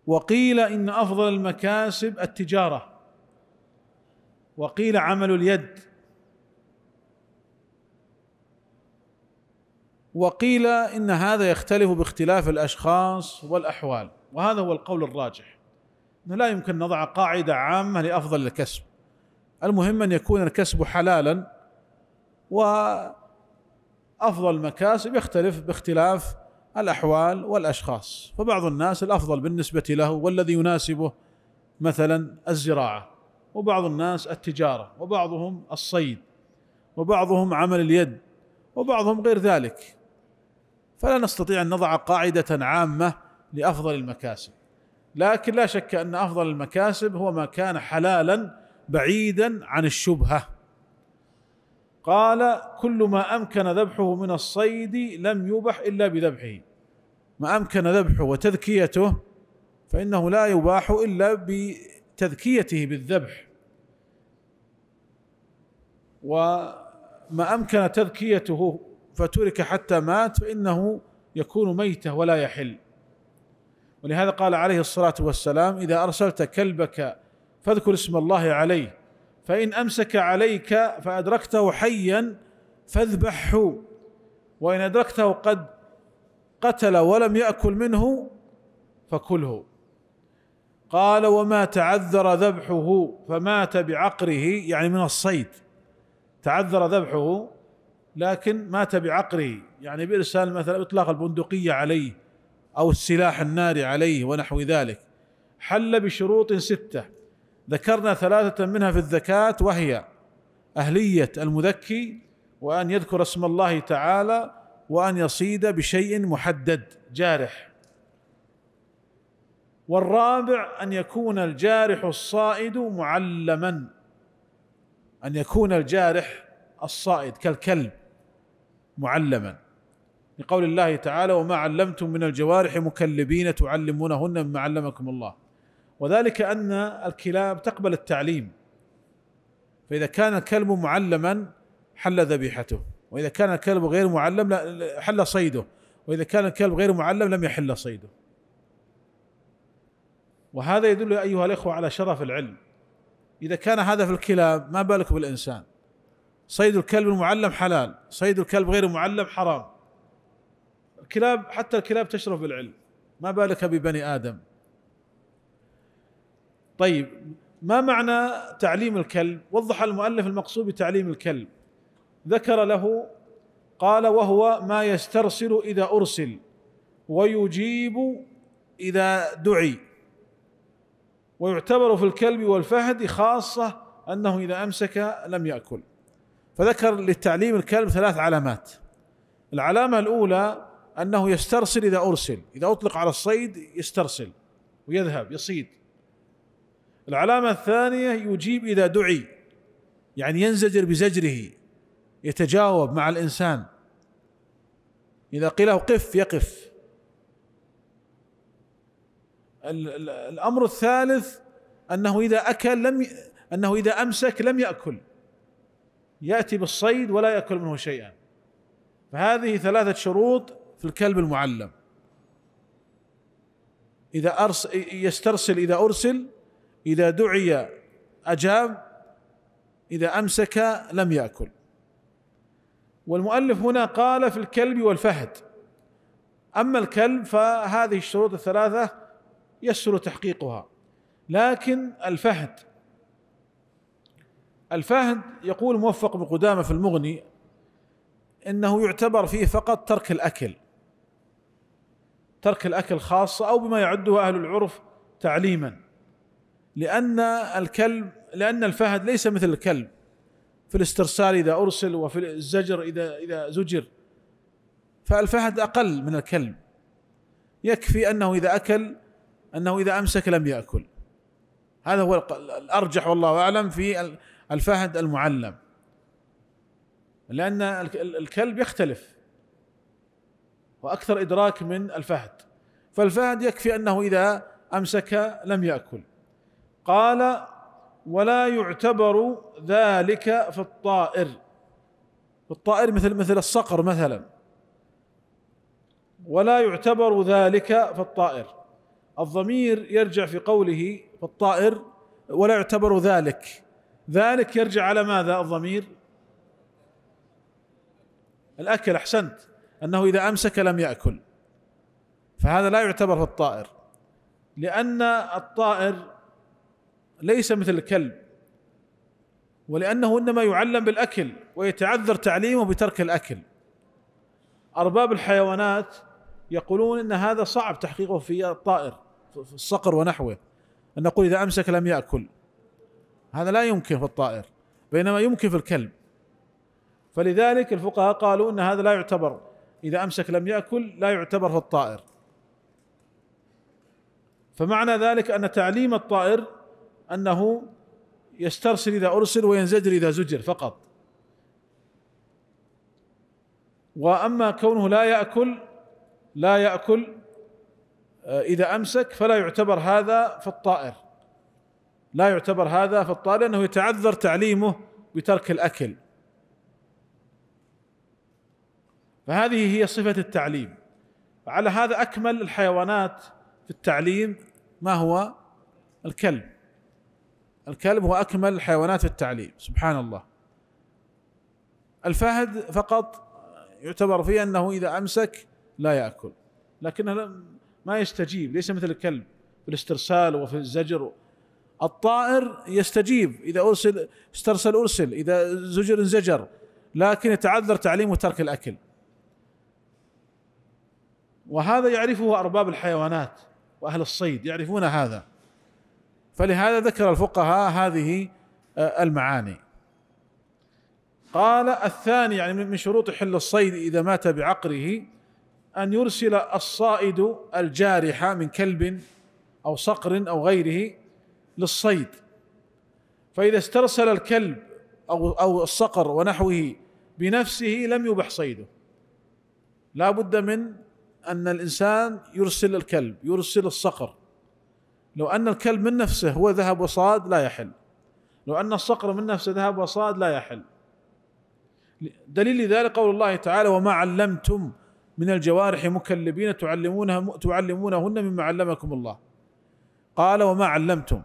وقيل ان افضل المكاسب التجاره وقيل عمل اليد وقيل ان هذا يختلف باختلاف الاشخاص والاحوال وهذا هو القول الراجح انه لا يمكن نضع قاعده عامه لافضل الكسب المهم أن يكون الكسب حلالا وأفضل المكاسب يختلف باختلاف الأحوال والأشخاص فبعض الناس الأفضل بالنسبة له والذي يناسبه مثلا الزراعة وبعض الناس التجارة وبعضهم الصيد وبعضهم عمل اليد وبعضهم غير ذلك فلا نستطيع ان نضع قاعده عامه لافضل المكاسب لكن لا شك ان افضل المكاسب هو ما كان حلالا بعيدا عن الشبهه قال كل ما امكن ذبحه من الصيد لم يبح الا بذبحه ما امكن ذبحه وتذكيته فانه لا يباح الا بتذكيته بالذبح وما امكن تذكيته فترك حتى مات فانه يكون ميته ولا يحل ولهذا قال عليه الصلاه والسلام اذا ارسلت كلبك فاذكر اسم الله عليه فإن أمسك عليك فأدركته حيا فاذبحه وإن أدركته قد قتل ولم يأكل منه فكله قال وما تعذر ذبحه فمات بعقره يعني من الصيد تعذر ذبحه لكن مات بعقره يعني بإرسال مثلا إطلاق البندقية عليه أو السلاح الناري عليه ونحو ذلك حل بشروط سته ذكرنا ثلاثة منها في الذكاة وهي أهلية المذكي وأن يذكر اسم الله تعالى وأن يصيد بشيء محدد جارح والرابع أن يكون الجارح الصائد معلما أن يكون الجارح الصائد كالكلب معلما لقول الله تعالى وما علمتم من الجوارح مكلبين تعلمونهن مما علمكم الله وذلك ان الكلاب تقبل التعليم فاذا كان الكلب معلما حل ذبيحته واذا كان الكلب غير معلم حل صيده واذا كان الكلب غير معلم لم يحل صيده وهذا يدل ايها الاخوه على شرف العلم اذا كان هذا في الكلاب ما بالك بالانسان صيد الكلب المعلم حلال صيد الكلب غير المعلم حرام الكلاب حتى الكلاب تشرف بالعلم ما بالك ببني ادم طيب ما معنى تعليم الكلب وضح المؤلف المقصود بتعليم الكلب ذكر له قال وهو ما يسترسل اذا ارسل ويجيب اذا دعي ويعتبر في الكلب والفهد خاصه انه اذا امسك لم ياكل فذكر لتعليم الكلب ثلاث علامات العلامه الاولى انه يسترسل اذا ارسل اذا اطلق على الصيد يسترسل ويذهب يصيد العلامة الثانية يجيب إذا دعي يعني ينزجر بزجره يتجاوب مع الإنسان إذا قيل له قف يقف الأمر الثالث أنه إذا أكل لم ي... أنه إذا أمسك لم يأكل يأتي بالصيد ولا يأكل منه شيئا فهذه ثلاثة شروط في الكلب المعلم إذا أرس يسترسل إذا أرسل إذا دعي أجاب إذا أمسك لم يأكل والمؤلف هنا قال في الكلب والفهد أما الكلب فهذه الشروط الثلاثة يسر تحقيقها لكن الفهد الفهد يقول موفق بن قدامة في المغني انه يعتبر فيه فقط ترك الاكل ترك الاكل خاصه او بما يعده اهل العرف تعليما لأن الكلب لأن الفهد ليس مثل الكلب في الاسترسال إذا أرسل وفي الزجر إذا إذا زجر فالفهد أقل من الكلب يكفي أنه إذا أكل أنه إذا أمسك لم يأكل هذا هو الأرجح والله أعلم في الفهد المعلم لأن الكلب يختلف وأكثر إدراك من الفهد فالفهد يكفي أنه إذا أمسك لم يأكل قال ولا يعتبر ذلك في الطائر في الطائر مثل مثل الصقر مثلا ولا يعتبر ذلك في الطائر الضمير يرجع في قوله في الطائر ولا يعتبر ذلك ذلك يرجع على ماذا الضمير الأكل أحسنت أنه إذا أمسك لم يأكل فهذا لا يعتبر في الطائر لأن الطائر ليس مثل الكلب ولأنه إنما يعلم بالأكل ويتعذر تعليمه بترك الأكل أرباب الحيوانات يقولون إن هذا صعب تحقيقه في الطائر في الصقر ونحوه أن نقول إذا أمسك لم يأكل هذا لا يمكن في الطائر بينما يمكن في الكلب فلذلك الفقهاء قالوا ان هذا لا يعتبر اذا امسك لم ياكل لا يعتبر في الطائر فمعنى ذلك ان تعليم الطائر أنه يسترسل إذا أرسل وينزجر إذا زجر فقط وأما كونه لا يأكل لا يأكل آه، إذا أمسك فلا يعتبر هذا في الطائر لا يعتبر هذا في الطائر لأنه يتعذر تعليمه بترك الأكل فهذه هي صفة التعليم على هذا أكمل الحيوانات في التعليم ما هو الكلب الكلب هو أكمل الحيوانات في التعليم سبحان الله الفهد فقط يعتبر فيه أنه إذا أمسك لا يأكل لكنه ما يستجيب ليس مثل الكلب في الاسترسال وفي الزجر الطائر يستجيب إذا أرسل استرسل أرسل إذا زجر زجر لكن يتعذر تعليمه ترك الأكل وهذا يعرفه أرباب الحيوانات وأهل الصيد يعرفون هذا فلهذا ذكر الفقهاء هذه آه، المعاني قال الثاني يعني من شروط حل الصيد اذا مات بعقره ان يرسل الصائد الجارحه من كلب او صقر او غيره للصيد فاذا استرسل الكلب او او الصقر ونحوه بنفسه لم يبح صيده لا بد من ان الانسان يرسل الكلب يرسل الصقر لو أن الكلب من نفسه هو ذهب وصاد لا يحل لو أن الصقر من نفسه ذهب وصاد لا يحل دليل ذلك قول الله تعالى وما علمتم من الجوارح مكلبين تعلمونها تعلمونهن مما علمكم الله قال وما علمتم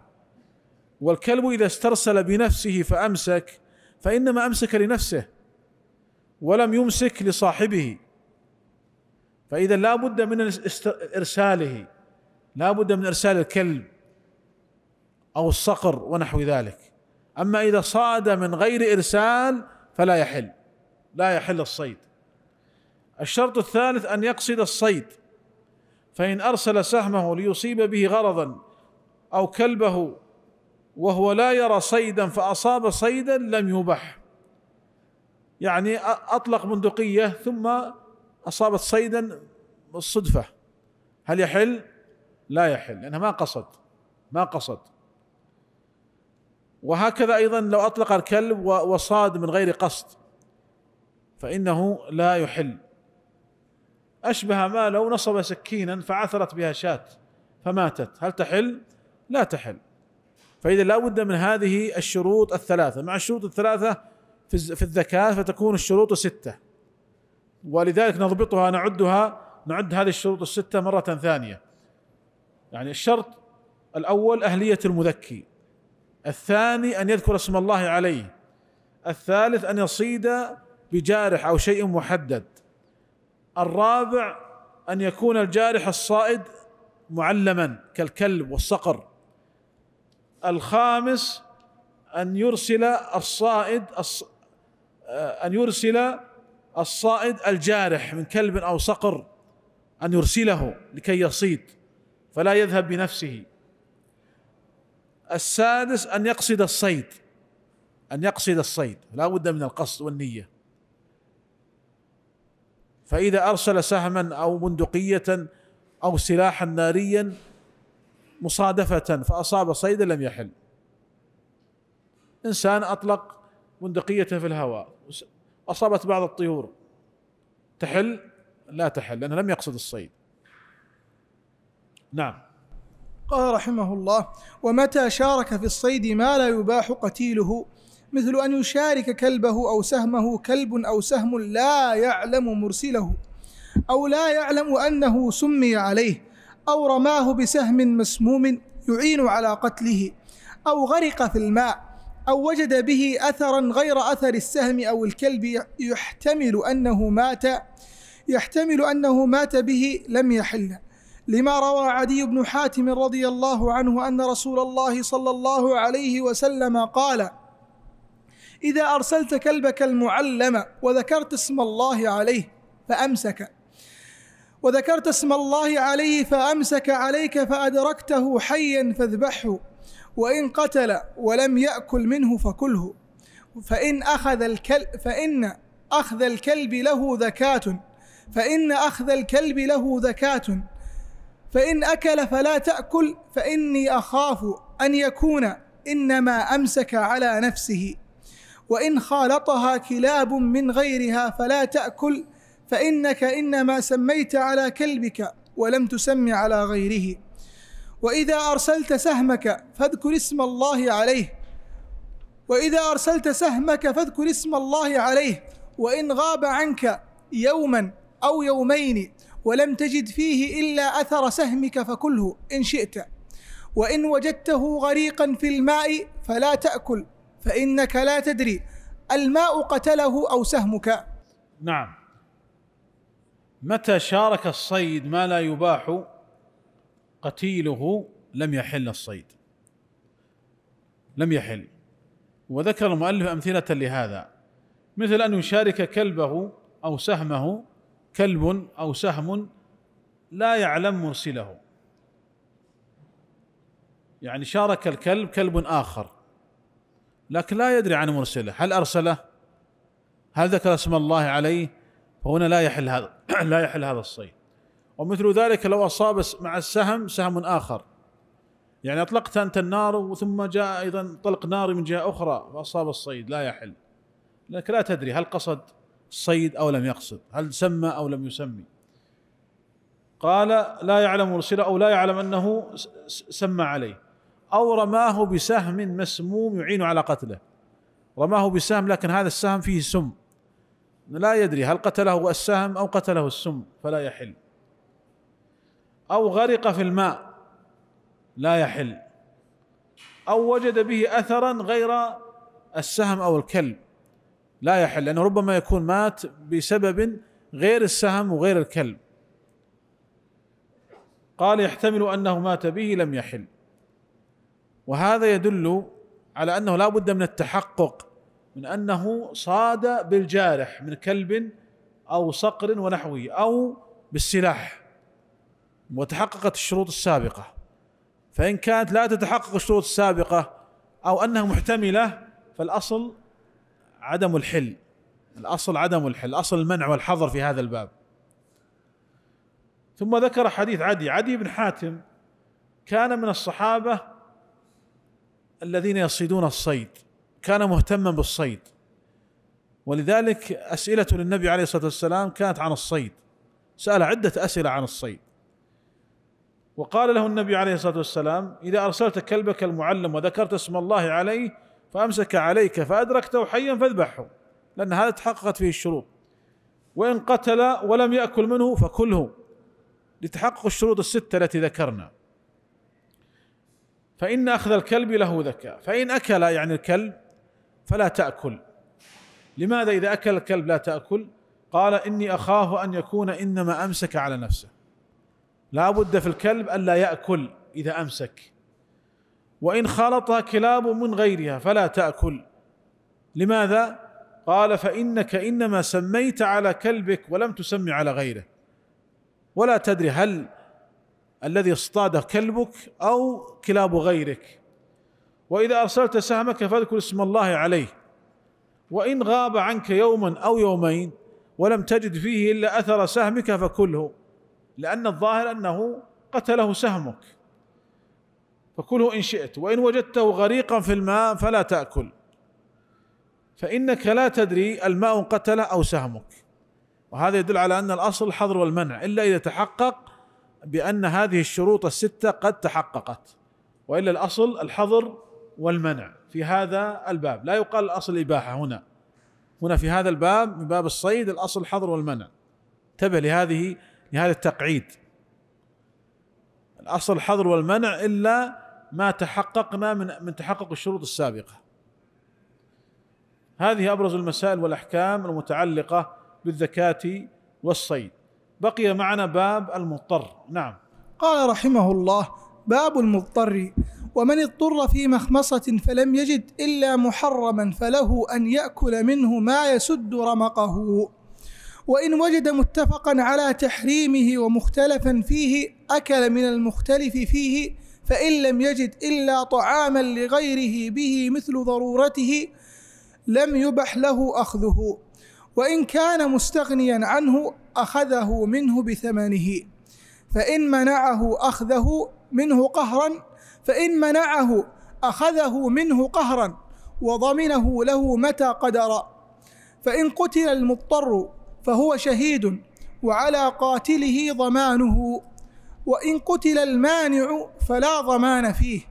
والكلب إذا استرسل بنفسه فأمسك فإنما أمسك لنفسه ولم يمسك لصاحبه فإذا لا بد من إرساله لا بد من إرسال الكلب أو الصقر ونحو ذلك أما إذا صاد من غير إرسال فلا يحل لا يحل الصيد الشرط الثالث أن يقصد الصيد فإن أرسل سهمه ليصيب به غرضا أو كلبه وهو لا يرى صيدا فأصاب صيدا لم يبح يعني أطلق بندقية ثم أصابت صيدا بالصدفة هل يحل؟ لا يحل لأنه ما قصد ما قصد وهكذا أيضا لو أطلق الكلب وصاد من غير قصد فإنه لا يحل أشبه ما لو نصب سكينا فعثرت بها شاة فماتت هل تحل؟ لا تحل فإذا لا بد من هذه الشروط الثلاثة مع الشروط الثلاثة في الذكاء فتكون الشروط ستة ولذلك نضبطها نعدها نعد هذه الشروط الستة مرة ثانية يعني الشرط الأول أهلية المذكي الثاني أن يذكر اسم الله عليه الثالث أن يصيد بجارح أو شيء محدد الرابع أن يكون الجارح الصائد معلما كالكلب والصقر الخامس أن يرسل الصائد آه، أن يرسل الصائد الجارح من كلب أو صقر أن يرسله لكي يصيد فلا يذهب بنفسه السادس أن يقصد الصيد أن يقصد الصيد لا بد من القصد والنية فإذا أرسل سهما أو بندقية أو سلاحا ناريا مصادفة فأصاب صيدا لم يحل إنسان أطلق بندقية في الهواء أصابت بعض الطيور تحل لا تحل لأنه لم يقصد الصيد نعم
قال رحمه الله ومتى شارك في الصيد ما لا يباح قتيله مثل أن يشارك كلبه أو سهمه كلب أو سهم لا يعلم مرسله أو لا يعلم أنه سمي عليه أو رماه بسهم مسموم يعين على قتله أو غرق في الماء أو وجد به أثرا غير أثر السهم أو الكلب يحتمل أنه مات يحتمل أنه مات به لم يحل لما روى عدي بن حاتم رضي الله عنه ان رسول الله صلى الله عليه وسلم قال اذا ارسلت كلبك المعلم وذكرت اسم الله عليه فامسك وذكرت اسم الله عليه فامسك عليك فادركته حيا فاذبحه وان قتل ولم ياكل منه فكله فان اخذ الكلب فان اخذ الكلب له ذكاه فان اخذ الكلب له ذكاه فإن أكل فلا تأكل فإني أخاف أن يكون إنما أمسك على نفسه وإن خالطها كلاب من غيرها فلا تأكل فإنك إنما سميت على كلبك ولم تسم على غيره وإذا أرسلت سهمك فاذكر اسم الله عليه وإذا أرسلت سهمك فاذكر اسم الله عليه وإن غاب عنك يوما أو يومين ولم تجد فيه إلا أثر سهمك فكله إن شئت وإن وجدته غريقا في الماء فلا تأكل فإنك لا تدري الماء قتله أو سهمك
نعم متى شارك الصيد ما لا يباح قتيله لم يحل الصيد لم يحل وذكر المؤلف أمثلة لهذا مثل أن يشارك كلبه أو سهمه كلب او سهم لا يعلم مرسله يعني شارك الكلب كلب اخر لكن لا يدري عن مرسله هل ارسله هل ذكر اسم الله عليه فهنا لا يحل هذا لا يحل هذا الصيد ومثل ذلك لو اصاب مع السهم سهم اخر يعني اطلقت انت النار ثم جاء ايضا طلق نار من جهه اخرى فاصاب الصيد لا يحل لكن لا تدري هل قصد صيد أو لم يقصد هل سمى أو لم يسمي قال لا يعلم مرسله أو لا يعلم أنه سمى عليه أو رماه بسهم مسموم يعين على قتله رماه بسهم لكن هذا السهم فيه سم لا يدري هل قتله السهم أو قتله السم فلا يحل أو غرق في الماء لا يحل أو وجد به أثرا غير السهم أو الكلب لا يحل لأنه ربما يكون مات بسبب غير السهم وغير الكلب قال يحتمل أنه مات به لم يحل وهذا يدل على أنه لا بد من التحقق من أنه صاد بالجارح من كلب أو صقر ونحوه أو بالسلاح وتحققت الشروط السابقة فإن كانت لا تتحقق الشروط السابقة أو أنها محتملة فالأصل عدم الحل الأصل عدم الحل أصل المنع والحظر في هذا الباب ثم ذكر حديث عدي عدي بن حاتم كان من الصحابة الذين يصيدون الصيد كان مهتما بالصيد ولذلك أسئلة للنبي عليه الصلاة والسلام كانت عن الصيد سأل عدة أسئلة عن الصيد وقال له النبي عليه الصلاة والسلام إذا أرسلت كلبك المعلم وذكرت اسم الله عليه فأمسك عليك فأدركته حيا فاذبحه لأن هذا تحققت فيه الشروط وإن قتل ولم يأكل منه فكله لتحقق الشروط الستة التي ذكرنا فإن أخذ الكلب له ذكاء فإن أكل يعني الكلب فلا تأكل لماذا إذا أكل الكلب لا تأكل قال إني أخاف أن يكون إنما أمسك على نفسه لا بد في الكلب ألا يأكل إذا أمسك وإن خالطها كلاب من غيرها فلا تأكل لماذا؟ قال فإنك إنما سميت على كلبك ولم تسمي على غيره ولا تدري هل الذي اصطاده كلبك أو كلاب غيرك وإذا أرسلت سهمك فاذكر اسم الله عليه وإن غاب عنك يوما أو يومين ولم تجد فيه إلا أثر سهمك فكله لأن الظاهر أنه قتله سهمك فكله إن شئت وإن وجدته غريقا في الماء فلا تأكل فإنك لا تدري الماء قتله أو سهمك وهذا يدل على أن الأصل الحظر والمنع إلا إذا تحقق بأن هذه الشروط الستة قد تحققت وإلا الأصل الحظر والمنع في هذا الباب لا يقال الأصل الإباحة هنا هنا في هذا الباب من باب الصيد الأصل الحظر والمنع انتبه لهذه لهذا التقعيد الأصل الحظر والمنع إلا ما تحققنا من من تحقق الشروط السابقه هذه ابرز المسائل والاحكام المتعلقه بالذكاه والصيد بقي معنا باب المضطر نعم
قال رحمه الله باب المضطر ومن اضطر في مخمصة فلم يجد إلا محرما فله أن يأكل منه ما يسد رمقه وإن وجد متفقا على تحريمه ومختلفا فيه أكل من المختلف فيه فإن لم يجد إلا طعاما لغيره به مثل ضرورته لم يبح له أخذه وإن كان مستغنيا عنه أخذه منه بثمنه فإن منعه أخذه منه قهرا فإن منعه أخذه منه قهرا وضمنه له متى قدر فإن قتل المضطر فهو شهيد وعلى قاتله ضمانه وإن قتل المانع فلا ضمان فيه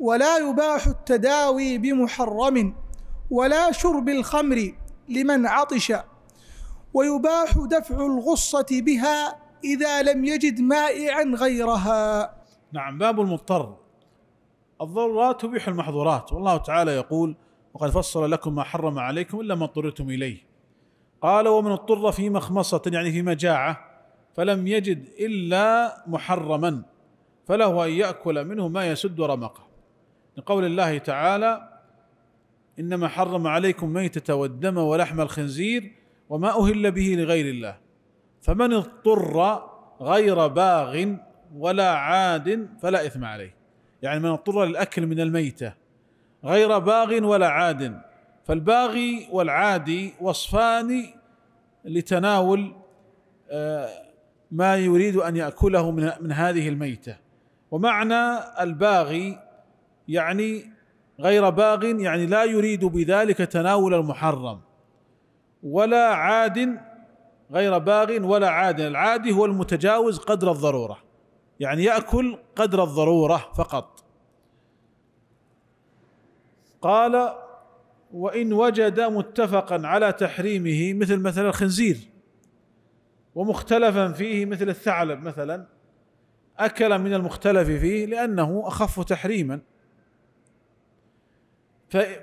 ولا يباح التداوي بمحرم ولا شرب الخمر لمن عطش ويباح دفع الغصة بها إذا لم يجد مائعا غيرها نعم باب المضطر
الضرورات تبيح المحظورات والله تعالى يقول وقد فصل لكم ما حرم عليكم إلا ما اضطررتم إليه قال ومن اضطر في مخمصة يعني في مجاعة فلم يجد الا محرما فله ان ياكل منه ما يسد رمقه لقول الله تعالى انما حرم عليكم ميته والدم ولحم الخنزير وما اهل به لغير الله فمن اضطر غير باغ ولا عاد فلا اثم عليه يعني من اضطر للاكل من الميته غير باغ ولا عاد فالباغي والعادي وصفان لتناول آه، ما يريد ان ياكله من من هذه الميته ومعنى الباغي يعني غير باغ يعني لا يريد بذلك تناول المحرم ولا عاد غير باغ ولا عاد العادي هو المتجاوز قدر الضروره يعني ياكل قدر الضروره فقط قال وان وجد متفقا على تحريمه مثل مثلا الخنزير ومختلفا فيه مثل الثعلب مثلا أكل من المختلف فيه لأنه أخف تحريما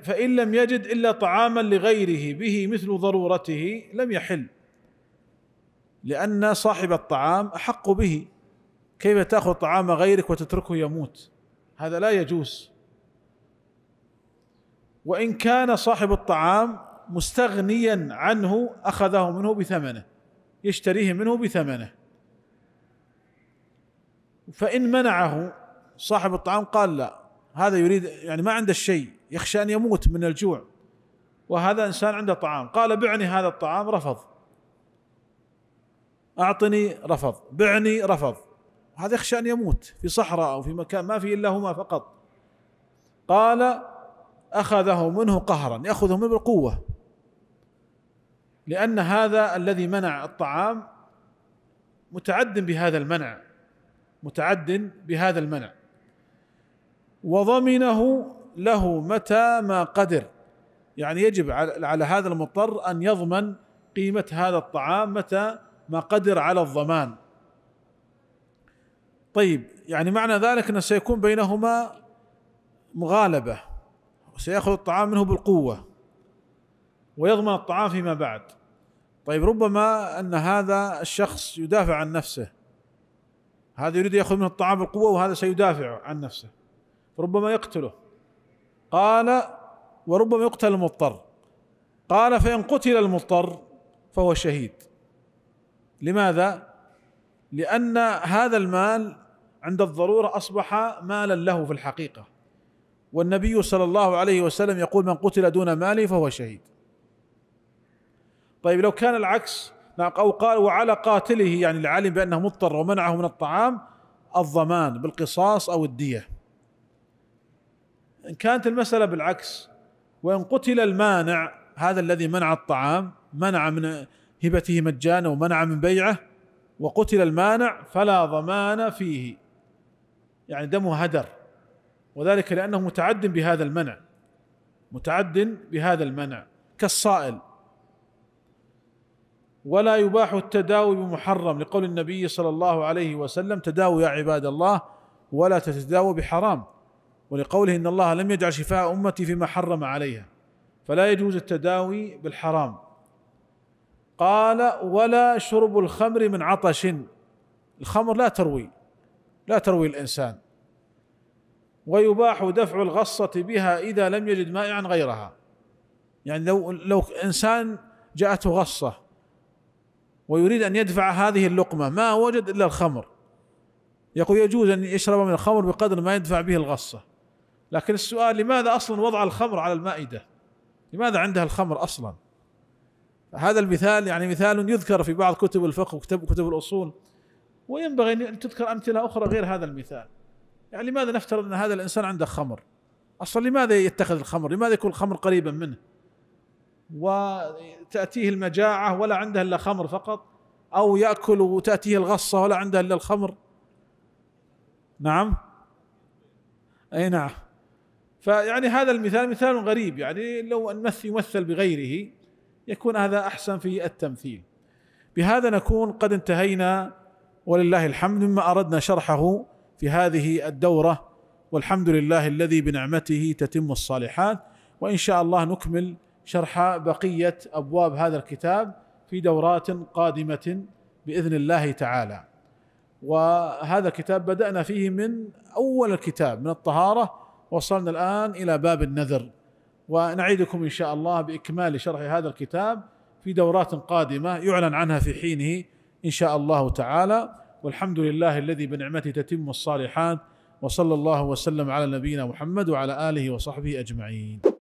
فإن لم يجد إلا طعاما لغيره به مثل ضرورته لم يحل لأن صاحب الطعام أحق به كيف تأخذ طعام غيرك وتتركه يموت هذا لا يجوز وإن كان صاحب الطعام مستغنيا عنه أخذه منه بثمنه يشتريه منه بثمنه فإن منعه صاحب الطعام قال لا هذا يريد يعني ما عنده الشيء يخشى أن يموت من الجوع وهذا إنسان عنده طعام قال بعني هذا الطعام رفض أعطني رفض بعني رفض هذا يخشى أن يموت في صحراء أو في مكان ما فيه إلا هما فقط قال أخذه منه قهرا يأخذه منه بالقوة لأن هذا الذي منع الطعام متعد بهذا المنع متعد بهذا المنع وضمنه له متى ما قدر يعني يجب على هذا المضطر أن يضمن قيمة هذا الطعام متى ما قدر على الضمان طيب يعني معنى ذلك أنه سيكون بينهما مغالبة وسيأخذ الطعام منه بالقوة ويضمن الطعام فيما بعد طيب ربما ان هذا الشخص يدافع عن نفسه هذا يريد ياخذ منه الطعام بالقوه وهذا سيدافع عن نفسه ربما يقتله قال وربما يقتل المضطر قال فان قتل المضطر فهو شهيد لماذا لان هذا المال عند الضروره اصبح مالا له في الحقيقه والنبي صلى الله عليه وسلم يقول من قتل دون ماله فهو شهيد طيب لو كان العكس نعم، أو قال وعلى قاتله يعني العالم بأنه مضطر ومنعه من الطعام الضمان بالقصاص أو الدية إن كانت المسألة بالعكس وإن قتل المانع هذا الذي منع الطعام منع من هبته مجانا ومنع من بيعه وقتل المانع فلا ضمان فيه يعني دمه هدر وذلك لأنه متعد بهذا المنع متعد بهذا المنع كالصائل ولا يباح التداوي بمحرم لقول النبي صلى الله عليه وسلم تداووا يا عباد الله ولا تتداووا بحرام ولقوله ان الله لم يجعل شفاء امتي فيما حرم عليها فلا يجوز التداوي بالحرام قال ولا شرب الخمر من عطش الخمر لا تروي لا تروي الانسان ويباح دفع الغصة بها إذا لم يجد مائعا غيرها يعني لو لو إنسان جاءته غصة ويريد أن يدفع هذه اللقمة ما وجد إلا الخمر يقول يجوز أن يشرب من الخمر بقدر ما يدفع به الغصة لكن السؤال لماذا أصلا وضع الخمر على المائدة لماذا عندها الخمر أصلا هذا المثال يعني مثال يذكر في بعض كتب الفقه وكتب كتب الأصول وينبغي أن تذكر أمثلة أخرى غير هذا المثال يعني لماذا نفترض أن هذا الإنسان عنده خمر أصلا لماذا يتخذ الخمر لماذا يكون الخمر قريبا منه وتأتيه المجاعة ولا عنده إلا خمر فقط أو يأكل وتأتيه الغصة ولا عنده إلا الخمر نعم أي نعم فيعني هذا المثال مثال غريب يعني لو أن يمثل بغيره يكون هذا أحسن في التمثيل بهذا نكون قد انتهينا ولله الحمد مما أردنا شرحه في هذه الدورة والحمد لله الذي بنعمته تتم الصالحات وإن شاء الله نكمل شرح بقيه ابواب هذا الكتاب في دورات قادمه باذن الله تعالى. وهذا الكتاب بدانا فيه من اول الكتاب من الطهاره وصلنا الان الى باب النذر ونعيدكم ان شاء الله باكمال شرح هذا الكتاب في دورات قادمه يعلن عنها في حينه ان شاء الله تعالى والحمد لله الذي بنعمته تتم الصالحات وصلى الله وسلم على نبينا محمد وعلى اله وصحبه اجمعين